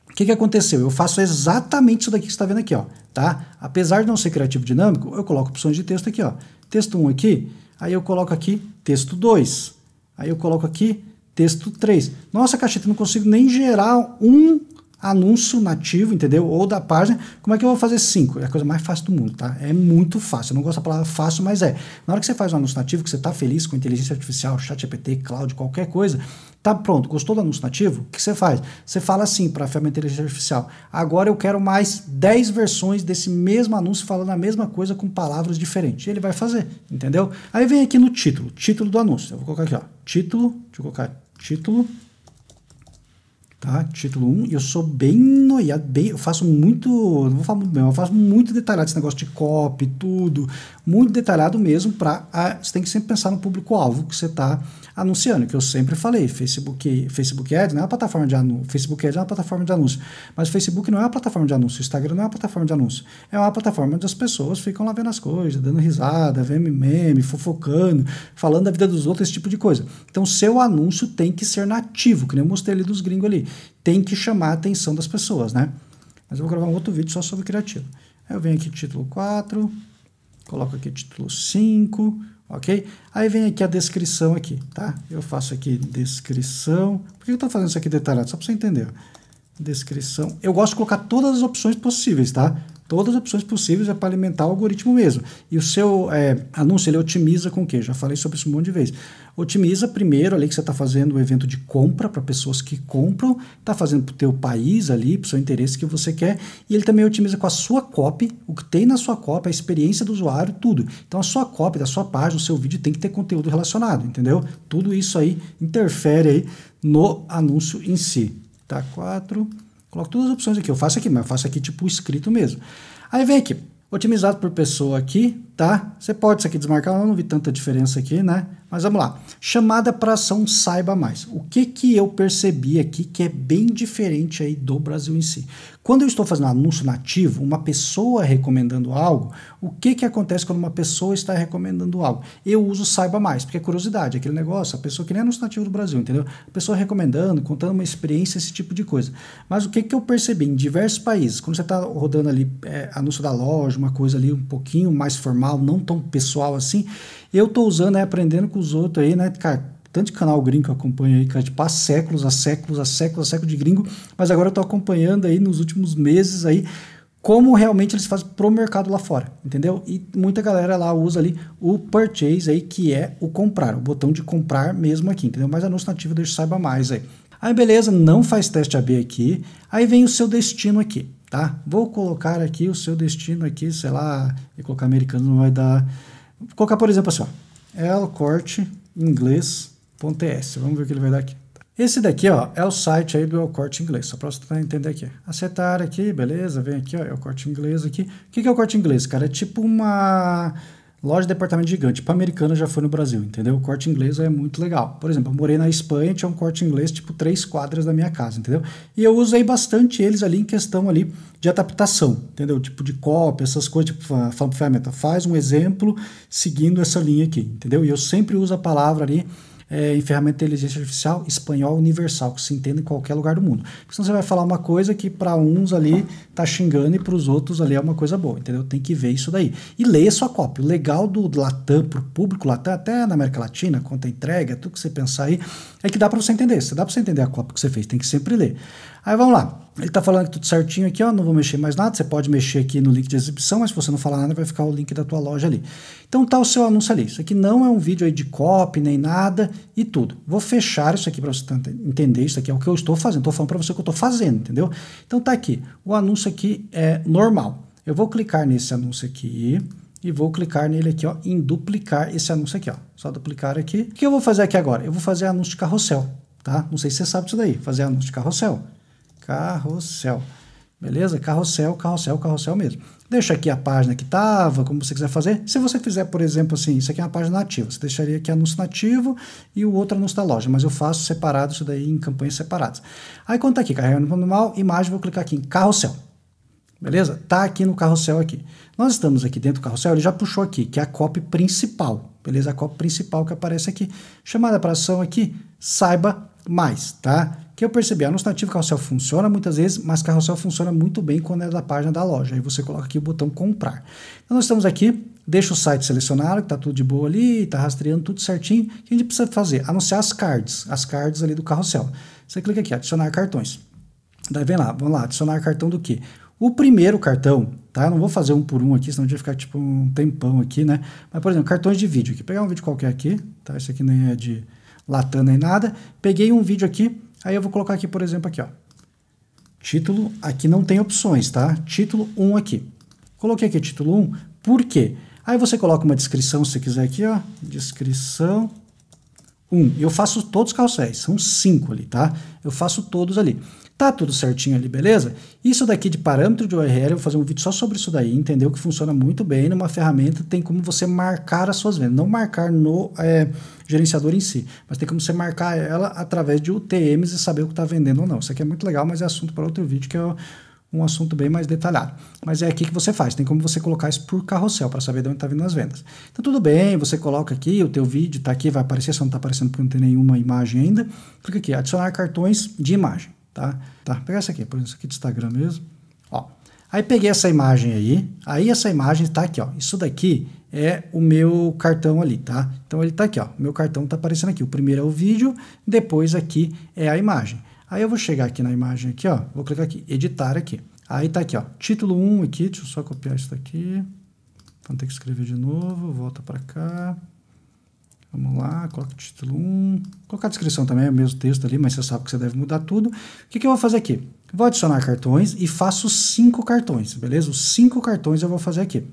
O que, que aconteceu? Eu faço exatamente isso daqui que você está vendo aqui, ó, tá? Apesar de não ser criativo dinâmico, eu coloco opções de texto aqui, ó. Texto 1 aqui, aí eu coloco aqui texto 2, aí eu coloco aqui texto 3. Nossa, cacheta, não consigo nem gerar um anúncio nativo, entendeu? Ou da página. Como é que eu vou fazer cinco? É a coisa mais fácil do mundo, tá? É muito fácil. Eu não gosto da palavra fácil, mas é. Na hora que você faz um anúncio nativo, que você está feliz com inteligência artificial, chat GPT, cloud, qualquer coisa, tá pronto. Gostou do anúncio nativo? O que você faz? Você fala assim para a ferramenta inteligência artificial: agora eu quero mais 10 versões desse mesmo anúncio falando a mesma coisa com palavras diferentes. E ele vai fazer, entendeu? Aí vem aqui no título, título do anúncio. Eu vou colocar aqui, ó. Título, deixa eu colocar título Tá? Título 1, e eu sou bem noiado, bem, eu faço muito, não vou falar muito bem, eu faço muito detalhado esse negócio de copy, tudo, muito detalhado mesmo para, ah, você tem que sempre pensar no público-alvo que você está anunciando, que eu sempre falei, Facebook, Facebook Ads não é uma plataforma de anúncio, Facebook Ads é uma plataforma de anúncio, mas o Facebook não é uma plataforma de anúncio, o Instagram não é uma plataforma de anúncio, é uma plataforma onde as pessoas ficam lá vendo as coisas, dando risada, vendo meme, fofocando, falando da vida dos outros, esse tipo de coisa. Então, seu anúncio tem que ser nativo, que nem eu mostrei ali dos gringos ali, tem que chamar a atenção das pessoas, né? Mas eu vou gravar um outro vídeo só sobre criativo. Aí eu venho aqui título 4, coloco aqui título 5, ok? Aí vem aqui a descrição aqui, tá? Eu faço aqui descrição. Por que eu estou fazendo isso aqui detalhado? Só para você entender. Descrição. Eu gosto de colocar todas as opções possíveis, tá? todas as opções possíveis é para alimentar o algoritmo mesmo. E o seu é, anúncio ele otimiza com o quê? Já falei sobre isso um monte de vezes. Otimiza primeiro ali que você está fazendo o um evento de compra para pessoas que compram, está fazendo para o teu país ali, para o seu interesse que você quer, e ele também otimiza com a sua copy, o que tem na sua copy, a experiência do usuário, tudo. Então a sua copy da sua página, o seu vídeo tem que ter conteúdo relacionado, entendeu? Tudo isso aí interfere aí no anúncio em si. Tá? Quatro... Coloco as opções aqui. Eu faço aqui, mas eu faço aqui tipo escrito mesmo. Aí vem aqui, otimizado por pessoa aqui, tá? Você pode isso aqui desmarcar, eu não vi tanta diferença aqui, né? Mas vamos lá. Chamada para ação saiba mais. O que que eu percebi aqui que é bem diferente aí do Brasil em si? Quando eu estou fazendo um anúncio nativo, uma pessoa recomendando algo, o que, que acontece quando uma pessoa está recomendando algo? Eu uso saiba mais, porque é curiosidade, aquele negócio, a pessoa que nem é anúncio nativo do Brasil, entendeu? A pessoa recomendando, contando uma experiência, esse tipo de coisa. Mas o que, que eu percebi em diversos países, quando você está rodando ali é, anúncio da loja, uma coisa ali um pouquinho mais formal, não tão pessoal assim, eu estou usando, né, aprendendo com os outros aí, né, cara? tanto de canal gringo que eu acompanho aí, cara, tipo, há séculos, há séculos, há séculos, há séculos de gringo, mas agora eu tô acompanhando aí nos últimos meses aí como realmente eles fazem pro mercado lá fora, entendeu? E muita galera lá usa ali o purchase aí, que é o comprar, o botão de comprar mesmo aqui, entendeu? Mas anúncio nativo deixa saiba mais aí. Aí beleza, não faz teste AB aqui, aí vem o seu destino aqui, tá? Vou colocar aqui o seu destino aqui, sei lá, e colocar americano não vai dar. Vou colocar, por exemplo, assim, ó, El corte inglês .s. Vamos ver o que ele vai dar aqui. Esse daqui ó, é o site aí do corte inglês, só para você tentar entender aqui. Acertar aqui, beleza, vem aqui, ó, é o corte inglês aqui. O que, é o corte inglês, cara? É tipo uma loja de departamento gigante, tipo americana já foi no Brasil, entendeu? O corte inglês é muito legal. Por exemplo, eu morei na Espanha, tinha um corte inglês tipo três quadras da minha casa, entendeu? E eu usei bastante eles ali em questão ali de adaptação, entendeu? Tipo de cópia, essas coisas, tipo faz um exemplo seguindo essa linha aqui, entendeu? E eu sempre uso a palavra ali é, em ferramenta de inteligência artificial espanhol universal, que se entenda em qualquer lugar do mundo. Porque senão você vai falar uma coisa que para uns ali tá xingando e para os outros ali é uma coisa boa, entendeu? Tem que ver isso daí. E leia sua cópia. O legal do Latam, para o público Latam, até na América Latina, conta entrega, tudo que você pensar aí, é que dá para você entender. Se dá para você entender a cópia que você fez, tem que sempre ler. Aí vamos lá. Ele está falando tudo certinho aqui, ó, não vou mexer mais nada. Você pode mexer aqui no link de exibição, mas se você não falar nada, vai ficar o link da tua loja ali. Então tá o seu anúncio ali. Isso aqui não é um vídeo aí de copy nem nada e tudo. Vou fechar isso aqui para você entender. Isso aqui é o que eu estou fazendo. Estou falando para você o que eu estou fazendo, entendeu? Então tá aqui. O anúncio aqui é normal. Eu vou clicar nesse anúncio aqui e vou clicar nele aqui, ó, em duplicar esse anúncio aqui, ó. Só duplicar aqui. O que eu vou fazer aqui agora? Eu vou fazer anúncio de carrossel, tá? Não sei se você sabe disso daí, fazer anúncio de carrossel. Carrossel. Beleza? Carrossel, carrossel, carrossel mesmo. Deixa aqui a página que estava, como você quiser fazer. Se você fizer, por exemplo, assim, isso aqui é uma página nativa, você deixaria aqui anúncio nativo e o outro anúncio da loja, mas eu faço separado isso daí em campanhas separadas. Aí quando está aqui, carregando normal, imagem, vou clicar aqui em carrossel. Beleza? Tá aqui no carrossel aqui. Nós estamos aqui dentro do carrossel, ele já puxou aqui, que é a copy principal. Beleza? A copy principal que aparece aqui. Chamada para ação aqui, saiba mais, tá? Que eu percebi, anuncio carrossel funciona muitas vezes, mas carrossel funciona muito bem quando é da página da loja. Aí você coloca aqui o botão comprar. Então nós estamos aqui, deixa o site selecionado, que tá tudo de boa ali, tá rastreando tudo certinho. O que a gente precisa fazer? Anunciar as cards, as cards ali do carrossel. Você clica aqui, adicionar cartões. Daí vem lá, vamos lá, adicionar cartão do quê? O primeiro cartão, tá? Não vou fazer um por um aqui, senão a gente vai ficar tipo um tempão aqui, né? Mas, por exemplo, cartões de vídeo aqui. Pegar um vídeo qualquer aqui, tá? Esse aqui nem é de Latam nem nada. Peguei um vídeo aqui, aí eu vou colocar aqui, por exemplo, aqui, ó. Título, aqui não tem opções, tá? Título 1 aqui. Coloquei aqui título 1, por quê? Aí você coloca uma descrição, se quiser aqui, ó. Descrição um, eu faço todos os carrosséis, são cinco ali, tá? Eu faço todos ali. Tá tudo certinho ali, beleza? Isso daqui de parâmetro de URL, eu vou fazer um vídeo só sobre isso daí, entendeu? Que funciona muito bem numa ferramenta, tem como você marcar as suas vendas. Não marcar no é, gerenciador em si, mas tem como você marcar ela através de UTMs e saber o que está vendendo ou não. Isso aqui é muito legal, mas é assunto para outro vídeo que eu é um assunto bem mais detalhado. Mas é aqui que você faz, tem como você colocar isso por carrossel para saber de onde está vindo as vendas. Então tudo bem, você coloca aqui, o teu vídeo está aqui, vai aparecer, só não está aparecendo porque não tem nenhuma imagem ainda. Clica aqui, adicionar cartões de imagem, tá? Tá, pega essa aqui, por exemplo, aqui do Instagram mesmo. Ó, aí peguei essa imagem aí, aí essa imagem está aqui, ó. Isso daqui é o meu cartão ali, tá? Então ele está aqui, ó. Meu cartão está aparecendo aqui. O primeiro é o vídeo, depois aqui é a imagem. Aí eu vou chegar aqui na imagem aqui, ó, vou clicar aqui, editar aqui. Aí tá aqui, ó, título 1 aqui, deixa eu só copiar isso daqui. Vamos ter que escrever de novo, volta para cá. Vamos lá, coloca o título 1. Colocar a descrição também, é o mesmo texto ali, mas você sabe que você deve mudar tudo. O que, que eu vou fazer aqui? Vou adicionar cartões e faço cinco cartões, beleza? Os cinco cartões eu vou fazer aqui.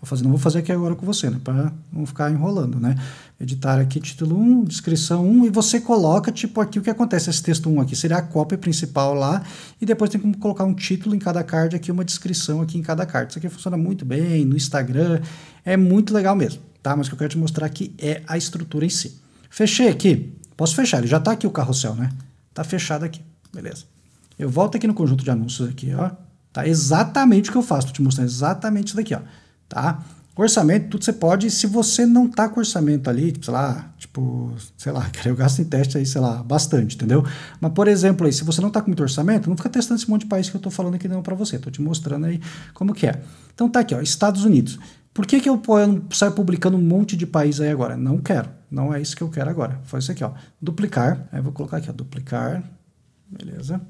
Vou fazer, não vou fazer aqui agora com você, né? Para não ficar enrolando, né? Editar aqui título 1, descrição 1, e você coloca, tipo, aqui o que acontece. Esse texto 1 aqui seria a cópia principal lá, e depois tem como colocar um título em cada card aqui, uma descrição aqui em cada card. Isso aqui funciona muito bem no Instagram, é muito legal mesmo, tá? Mas o que eu quero te mostrar aqui é a estrutura em si. Fechei aqui. Posso fechar, ele já está aqui o carrossel, né? Tá fechado aqui, beleza. Eu volto aqui no conjunto de anúncios aqui, ó. Tá exatamente o que eu faço, tô te mostrando exatamente isso daqui, ó tá? Orçamento, tudo você pode, se você não tá com orçamento ali, sei lá, tipo, sei lá, (laughs) eu gasto em teste aí, sei lá, bastante, entendeu? Mas, por exemplo, aí, se você não tá com muito orçamento, não fica testando esse monte de país que eu tô falando aqui não para você, tô te mostrando aí como que é. Então tá aqui, ó, Estados Unidos. Por que, que eu, eu saio publicando um monte de país aí agora? Não quero, não é isso que eu quero agora. Foi isso aqui, ó, duplicar, aí eu vou colocar aqui, ó, duplicar, beleza?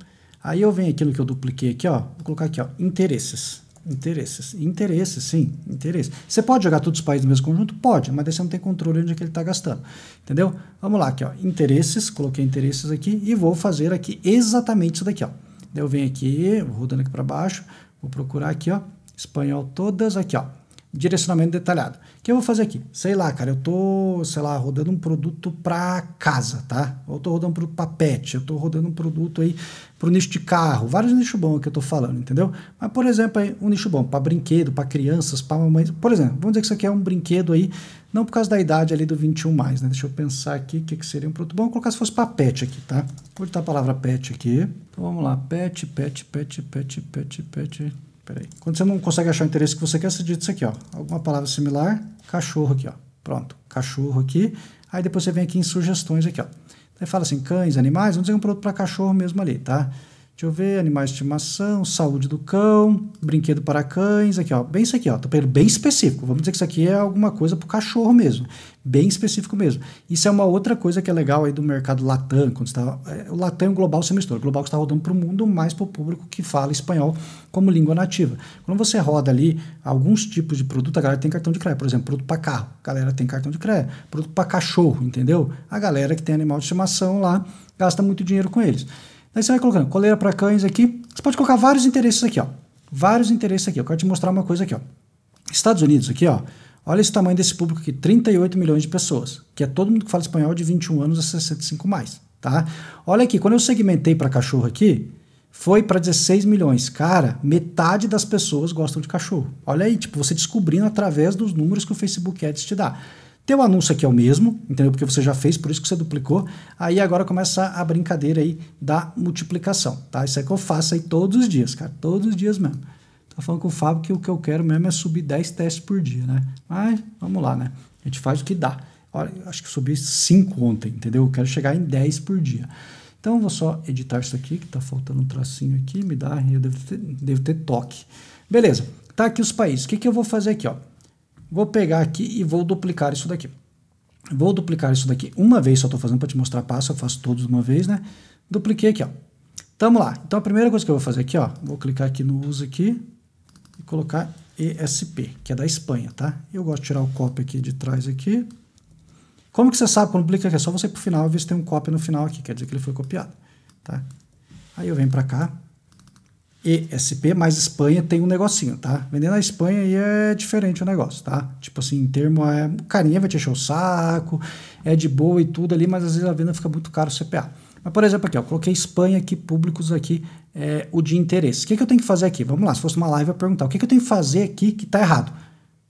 Aí eu venho aqui no que eu dupliquei aqui, ó, vou colocar aqui, ó, interesses, Interesses. Interesses, sim. Interesses. Você pode jogar todos os países no mesmo conjunto? Pode, mas daí você não tem controle onde é que ele está gastando. Entendeu? Vamos lá aqui, ó. Interesses, coloquei interesses aqui e vou fazer aqui exatamente isso daqui, ó. Eu venho aqui, rodando aqui para baixo, vou procurar aqui, ó. Espanhol todas, aqui, ó. Direcionamento detalhado. O que eu vou fazer aqui? Sei lá, cara, eu tô, sei lá, rodando um produto para casa, tá? Ou eu tô rodando um produto para pet, eu tô rodando um produto aí para o nicho de carro, vários nichos bons que eu estou falando, entendeu? Mas, por exemplo, um nicho bom para brinquedo, para crianças, para mamães. Por exemplo, vamos dizer que isso aqui é um brinquedo aí, não por causa da idade ali do 21, mais, né? Deixa eu pensar aqui o que, que, seria um produto bom. Vou colocar se fosse para pet aqui, tá? Vou botar a palavra pet aqui. Então vamos lá, pet, pet, pet, pet, pet, pet. Peraí. Quando você não consegue achar o interesse que você quer, você digita isso aqui, ó. Alguma palavra similar, cachorro aqui, ó. Pronto, cachorro aqui. Aí depois você vem aqui em sugestões aqui, ó. Aí fala assim, cães, animais, vamos dizer um produto para cachorro mesmo ali, tá? Deixa eu ver, animais de estimação, saúde do cão, brinquedo para cães, aqui ó, bem isso aqui ó, tô bem específico, vamos dizer que isso aqui é alguma coisa pro cachorro mesmo, bem específico mesmo. Isso é uma outra coisa que é legal aí do mercado Latam, quando está é, o Latam e é o global se mistura, o global está rodando para o mundo, mais para o público que fala espanhol como língua nativa. Quando você roda ali alguns tipos de produto, a galera tem cartão de crédito, por exemplo, produto para carro, a galera tem cartão de crédito, produto para cachorro, entendeu? A galera que tem animal de estimação lá gasta muito dinheiro com eles. Daí você vai colocando coleira para cães aqui. Você pode colocar vários interesses aqui, ó. Vários interesses aqui. Eu quero te mostrar uma coisa aqui, ó. Estados Unidos aqui, ó. Olha esse tamanho desse público aqui, 38 milhões de pessoas, que é todo mundo que fala espanhol de 21 anos a 65 mais, tá? Olha aqui, quando eu segmentei para cachorro aqui, foi para 16 milhões. Cara, metade das pessoas gostam de cachorro. Olha aí, tipo, você descobrindo através dos números que o Facebook Ads te dá. Teu anúncio aqui é o mesmo, entendeu? Porque você já fez, por isso que você duplicou. Aí agora começa a brincadeira aí da multiplicação, tá? Isso é que eu faço aí todos os dias, cara, todos os dias mesmo. Tô falando com o Fábio que o que eu quero mesmo é subir 10 testes por dia, né? Mas vamos lá, né? A gente faz o que dá. Olha, acho que subi 5 ontem, entendeu? Eu quero chegar em 10 por dia. Então, eu vou só editar isso aqui, que tá faltando um tracinho aqui, me dá, eu devo ter, devo ter toque. Beleza, tá aqui os países. O que, que eu vou fazer aqui, ó? Vou pegar aqui e vou duplicar isso daqui. Vou duplicar isso daqui uma vez, só estou fazendo para te mostrar passo, eu faço todos uma vez, né? Dupliquei aqui, ó. Tamo lá. Então a primeira coisa que eu vou fazer aqui, ó, vou clicar aqui no uso aqui e colocar ESP, que é da Espanha, tá? Eu gosto de tirar o copy aqui de trás aqui. Como que você sabe quando clica aqui? É só você ir pro final e ver se tem um copy no final aqui, quer dizer que ele foi copiado, tá? Aí eu venho para cá, ESP mais Espanha tem um negocinho, tá? Vender na Espanha aí é diferente o negócio, tá? Tipo assim, em termo é. O carinha vai te encher o saco, é de boa e tudo ali, mas às vezes a venda fica muito caro o CPA. Mas, por exemplo, aqui, ó, coloquei Espanha aqui, públicos aqui, é, o de interesse. O que, que eu tenho que fazer aqui? Vamos lá, se fosse uma live, eu ia perguntar: o que, que eu tenho que fazer aqui que tá errado?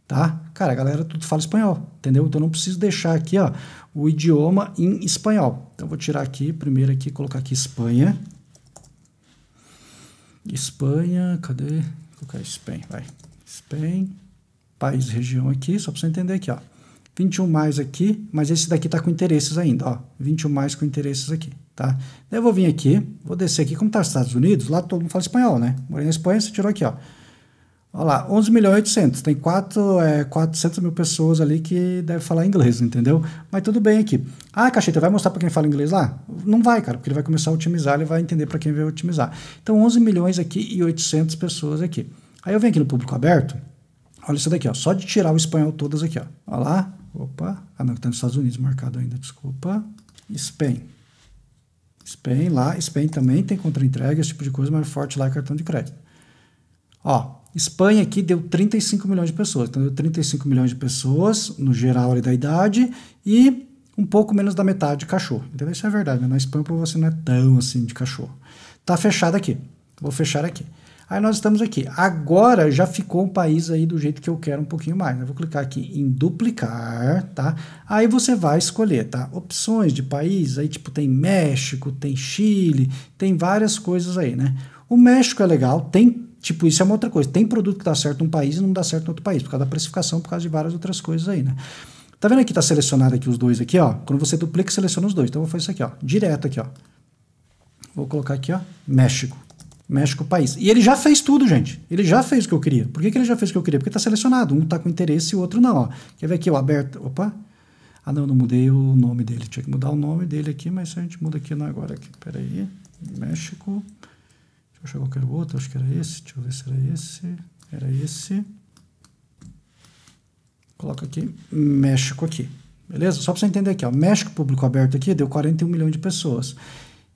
Tá? Cara, a galera tudo fala espanhol, entendeu? Então eu não preciso deixar aqui, ó, o idioma em espanhol. Então eu vou tirar aqui, primeiro aqui, colocar aqui Espanha. Espanha, cadê? Vou colocar é? Espanha, vai. Espanha, país, região aqui, só para você entender aqui, ó. 21 mais aqui, mas esse daqui tá com interesses ainda, ó. 21 mais com interesses aqui, tá? Daí eu vou vir aqui, vou descer aqui, como tá os Estados Unidos, lá todo mundo fala espanhol, né? Morei na Espanha, você tirou aqui, ó. Olha lá, 11 milhões e 800. Tem 4, é, 400 mil pessoas ali que devem falar inglês, entendeu? Mas tudo bem aqui. Ah, Cacheta, vai mostrar para quem fala inglês lá? Não vai, cara, porque ele vai começar a otimizar, ele vai entender para quem vai otimizar. Então, 11 milhões aqui e 800 pessoas aqui. Aí eu venho aqui no público aberto, olha isso daqui, ó, só de tirar o espanhol todas aqui, Olha lá, opa, ah não, tá nos Estados Unidos marcado ainda, desculpa. Spain. Spain lá, Spain também tem contra-entrega, esse tipo de coisa, mas forte lá é cartão de crédito. Ó, Espanha aqui deu 35 milhões de pessoas, então deu 35 milhões de pessoas no geral da idade e um pouco menos da metade de cachorro. Então isso é verdade, né? na Espanha você não é tão assim de cachorro. Tá fechado aqui, vou fechar aqui. Aí nós estamos aqui. Agora já ficou o país aí do jeito que eu quero um pouquinho mais. Eu né? vou clicar aqui em duplicar, tá? Aí você vai escolher, tá? Opções de país, aí tipo tem México, tem Chile, tem várias coisas aí, né? O México é legal, tem tipo, isso é uma outra coisa. Tem produto que dá certo num país e não dá certo no outro país, por causa da precificação, por causa de várias outras coisas aí, né? Tá vendo aqui, tá selecionado aqui os dois aqui, ó? Quando você duplica, seleciona os dois. Então, eu vou fazer isso aqui, ó. Direto aqui, ó. Vou colocar aqui, ó. México. México país. E ele já fez tudo, gente. Ele já fez o que eu queria. Por que, que ele já fez o que eu queria? Porque tá selecionado. Um tá com interesse e o outro não, ó. Quer ver aqui, ó. Aberto. Opa. Ah, não, não mudei o nome dele. Tinha que mudar o nome dele aqui, mas a gente muda aqui não, né, agora. Aqui. Pera aí. México. Deixa eu achar qualquer outro, acho que era esse. Deixa eu ver se era esse. Era esse. Coloca aqui México aqui. Beleza? Só para você entender aqui, ó. México público aberto aqui deu 41 milhões de pessoas.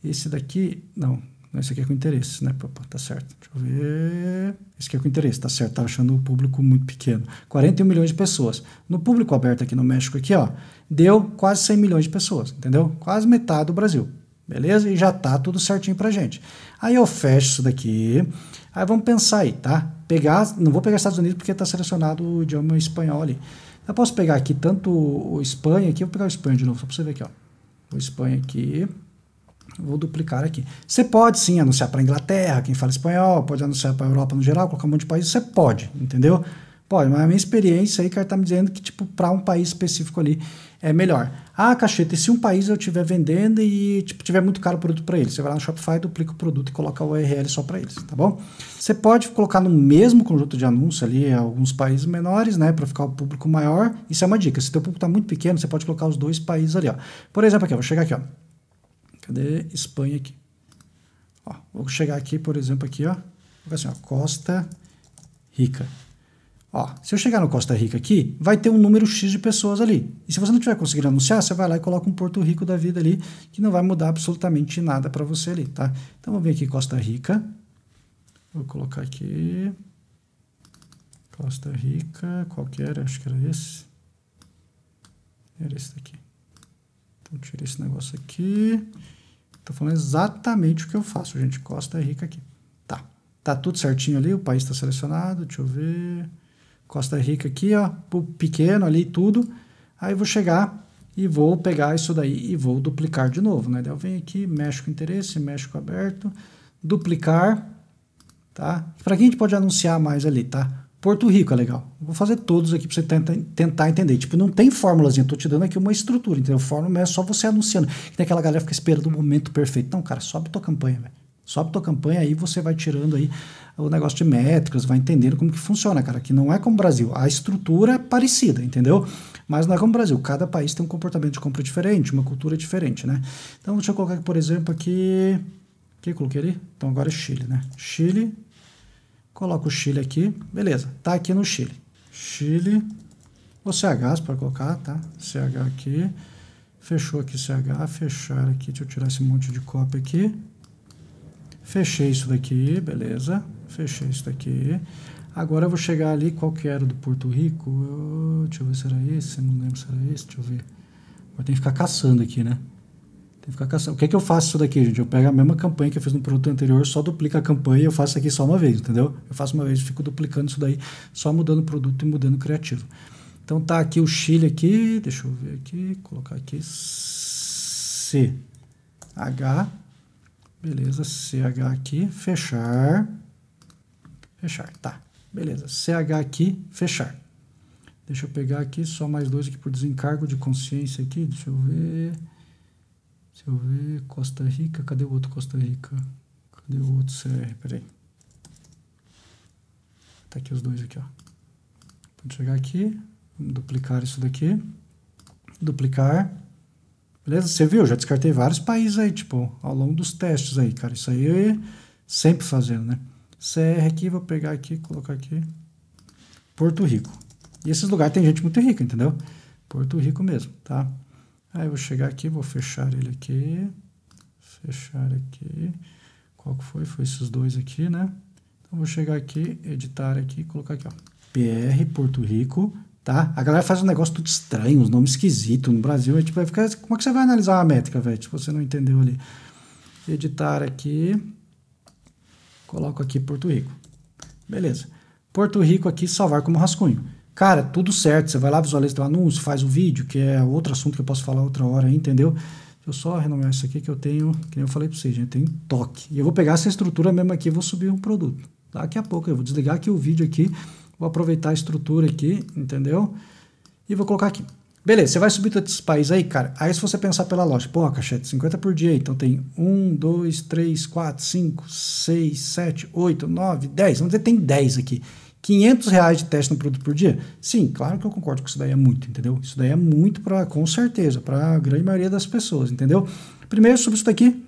Esse daqui, não, não, esse aqui é com interesse, né? Tá certo. Deixa eu ver. Esse aqui é com interesse, tá certo. Tá achando o público muito pequeno. 41 milhões de pessoas. No público aberto aqui no México, aqui, ó, deu quase 100 milhões de pessoas, entendeu? Quase metade do Brasil. Beleza? E já tá tudo certinho pra gente. Aí eu fecho isso daqui. Aí vamos pensar aí, tá? Pegar, não vou pegar Estados Unidos porque tá selecionado o idioma espanhol ali. Eu posso pegar aqui tanto o Espanha aqui, vou pegar o Espanha de novo, só pra você ver aqui, ó. O Espanha aqui, Vou duplicar aqui. Você pode sim anunciar para Inglaterra, quem fala espanhol, pode anunciar para Europa no geral, colocar um monte de país, você pode, entendeu? Pode, mas a minha experiência aí, o cara tá me dizendo que, tipo, para um país específico ali é melhor. Ah, cacheta, e se um país eu estiver vendendo e, tipo, tiver muito caro o produto para eles? Você vai lá no Shopify, duplica o produto e coloca o URL só para eles, tá bom? Você pode colocar no mesmo conjunto de anúncios ali alguns países menores, né, para ficar o público maior. Isso é uma dica. Se teu público tá muito pequeno, você pode colocar os dois países ali, ó. Por exemplo, aqui, eu vou chegar aqui, ó. Cadê Espanha aqui? Ó, vou chegar aqui, por exemplo, aqui, ó. Assim, ó, Costa Rica. Ó, se eu chegar no Costa Rica aqui, vai ter um número X de pessoas ali. E se você não tiver conseguindo anunciar, você vai lá e coloca um Porto Rico da vida ali, que não vai mudar absolutamente nada para você ali, tá? Então, vou vir aqui Costa Rica. Vou colocar aqui... Costa Rica, qualquer, acho que era esse. Era esse daqui. Então, tira esse negócio aqui. Estou falando exatamente o que eu faço, gente. Costa Rica aqui. Tá. Tá tudo certinho ali, o país está selecionado. Deixa eu ver... Costa Rica aqui, ó, pequeno ali tudo. Aí vou chegar e vou pegar isso daí e vou duplicar de novo, né? Daí eu venho aqui, mexo com interesse, mexo com aberto, duplicar, tá? Para quem a gente pode anunciar mais ali, tá? Porto Rico é legal. Vou fazer todos aqui para você tenta, tentar entender. Tipo, não tem fórmulas, eu tô te dando aqui uma estrutura, entendeu? Fórmula é só você anunciando. Tem aquela galera que fica esperando o momento perfeito. Não, cara, sobe tua campanha, velho só para tua campanha aí, você vai tirando aí o negócio de métricas, vai entendendo como que funciona, cara. Que não é como o Brasil. A estrutura é parecida, entendeu? Mas não é como o Brasil. Cada país tem um comportamento de compra diferente, uma cultura diferente, né? Então, deixa eu colocar, por exemplo, aqui... O que eu coloquei ali? Então, agora é Chile, né? Chile. Coloco o Chile aqui. Beleza. Tá aqui no Chile. Chile. Ou CH, para colocar, tá? CH aqui. Fechou aqui CH. Fechar aqui. Deixa eu tirar esse monte de cópia aqui. Fechei isso daqui, beleza. Fechei isso daqui. Agora eu vou chegar ali, qual que era do Porto Rico? Eu, oh, deixa eu ver se era esse, não lembro se era esse, deixa eu ver. Agora tem que ficar caçando aqui, né? Tem que ficar caçando. O que é que eu faço isso daqui, gente? Eu pego a mesma campanha que eu fiz no produto anterior, só duplico a campanha e eu faço aqui só uma vez, entendeu? Eu faço uma vez, e fico duplicando isso daí, só mudando o produto e mudando o criativo. Então tá aqui o Chile aqui, deixa eu ver aqui, colocar aqui C H Beleza, CH aqui, fechar. Fechar, tá. Beleza, CH aqui, fechar. Deixa eu pegar aqui, só mais dois aqui por desencargo de consciência aqui. Deixa eu ver. Deixa eu ver. Costa Rica, cadê o outro Costa Rica? Cadê o outro CR? Peraí. Tá aqui os dois aqui, ó. Vou chegar aqui, duplicar isso daqui. Duplicar. Beleza? Você viu, já descartei vários países aí, tipo, ao longo dos testes aí, cara. Isso aí sempre fazendo, né? CR aqui, vou pegar aqui, colocar aqui. Porto Rico. E esses lugares tem gente muito rica, entendeu? Porto Rico mesmo, tá? Aí eu vou chegar aqui, vou fechar ele aqui. Fechar aqui. Qual que foi? Foi esses dois aqui, né? Então vou chegar aqui, editar aqui, colocar aqui, ó. PR Porto Rico tá? A galera faz um negócio tudo estranho, uns nomes esquisitos no Brasil, é tipo, vai ficar, como é que você vai analisar uma métrica, velho, se tipo, você não entendeu ali? Editar aqui, coloco aqui Porto Rico, beleza. Porto Rico aqui, salvar como rascunho. Cara, tudo certo, você vai lá, visualiza o anúncio, faz o vídeo, que é outro assunto que eu posso falar outra hora entendeu? Deixa eu só renomear isso aqui que eu tenho, que nem eu falei pra vocês, gente, tem toque. E eu vou pegar essa estrutura mesmo aqui e vou subir um produto. Daqui a pouco eu vou desligar aqui o vídeo aqui, Vou aproveitar a estrutura aqui, entendeu? E vou colocar aqui. Beleza, você vai subir todos esses países aí, cara. Aí se você pensar pela loja, pô, cachete, 50 por dia, então tem 1, 2, 3, 4, 5, 6, 7, 8, 9, 10. Vamos dizer, tem 10 aqui. 500 reais de teste no produto por dia? Sim, claro que eu concordo que isso daí é muito, entendeu? Isso daí é muito, pra, com certeza, para a grande maioria das pessoas, entendeu? Primeiro, sobre isso daqui,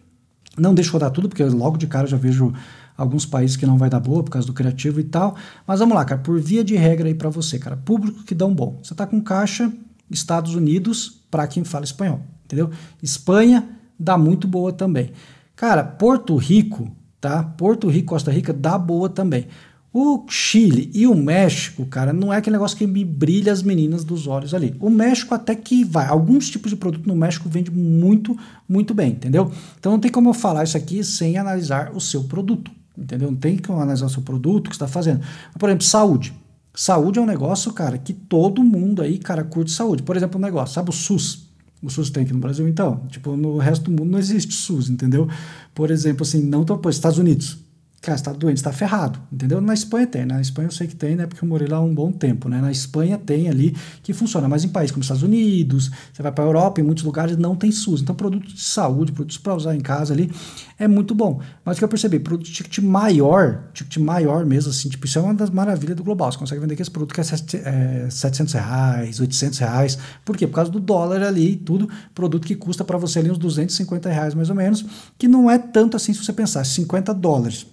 não deixo rodar tudo, porque logo de cara eu já vejo alguns países que não vai dar boa por causa do criativo e tal. Mas vamos lá, cara, por via de regra aí para você, cara, público que dão bom. Você tá com caixa Estados Unidos para quem fala espanhol, entendeu? Espanha dá muito boa também. Cara, Porto Rico, tá? Porto Rico, Costa Rica dá boa também. O Chile e o México, cara, não é aquele negócio que me brilha as meninas dos olhos ali. O México até que vai. Alguns tipos de produto no México vende muito, muito bem, entendeu? Então não tem como eu falar isso aqui sem analisar o seu produto, Entendeu? Tem que analisar o seu produto, o que você está fazendo. Por exemplo, saúde. Saúde é um negócio, cara, que todo mundo aí, cara, curte saúde. Por exemplo, um negócio, sabe o SUS? O SUS tem aqui no Brasil, então. Tipo, no resto do mundo não existe SUS, entendeu? Por exemplo, assim, não tão. Estados Unidos. Cara, está doente, está ferrado, entendeu? Na Espanha tem, né? na Espanha eu sei que tem, né? Porque eu morei lá um bom tempo, né? Na Espanha tem ali que funciona, mas em países como Estados Unidos, você vai para a Europa, em muitos lugares não tem SUS. Então, produto de saúde, produtos para usar em casa ali, é muito bom. Mas o que eu percebi, produto de ticket maior, ticket maior mesmo, assim, tipo, isso é uma das maravilhas do global. Você consegue vender aqui esse produto que é, sete, é 700 reais, 800 reais. Por quê? Por causa do dólar ali e tudo. Produto que custa para você ali uns 250 reais mais ou menos, que não é tanto assim se você pensar, 50 dólares.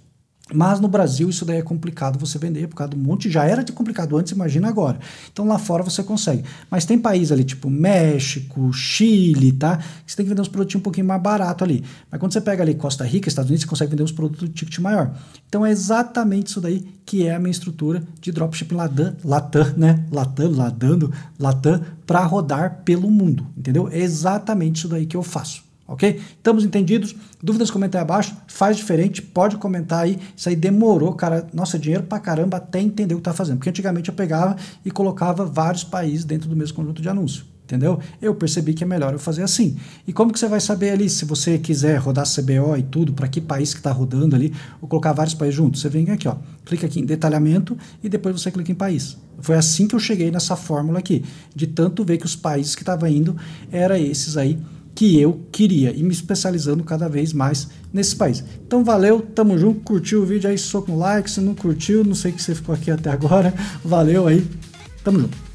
Mas no Brasil isso daí é complicado você vender por causa do monte, já era de complicado antes, imagina agora. Então lá fora você consegue. Mas tem país ali, tipo México, Chile, tá? Que você tem que vender uns produtos um pouquinho mais barato ali. Mas quando você pega ali Costa Rica, Estados Unidos, você consegue vender uns produtos de ticket maior. Então é exatamente isso daí que é a minha estrutura de dropshipping Latam, Latam, né? Latam, Ladando, Latam, para rodar pelo mundo, entendeu? É exatamente isso daí que eu faço. Ok? Estamos entendidos? Dúvidas, comenta aí abaixo. Faz diferente, pode comentar aí. Isso aí demorou, cara. Nossa, dinheiro pra caramba até entender o que tá fazendo. Porque antigamente eu pegava e colocava vários países dentro do mesmo conjunto de anúncio. Entendeu? Eu percebi que é melhor eu fazer assim. E como que você vai saber ali, se você quiser rodar CBO e tudo, para que país que está rodando ali, ou colocar vários países juntos? Você vem aqui, ó, clica aqui em detalhamento e depois você clica em país. Foi assim que eu cheguei nessa fórmula aqui, de tanto ver que os países que estavam indo eram esses aí que eu queria e me especializando cada vez mais nesse país. Então valeu, tamo junto, curtiu o vídeo aí, soco no like, se não curtiu, não sei que você ficou aqui até agora, (laughs) valeu aí, tamo junto.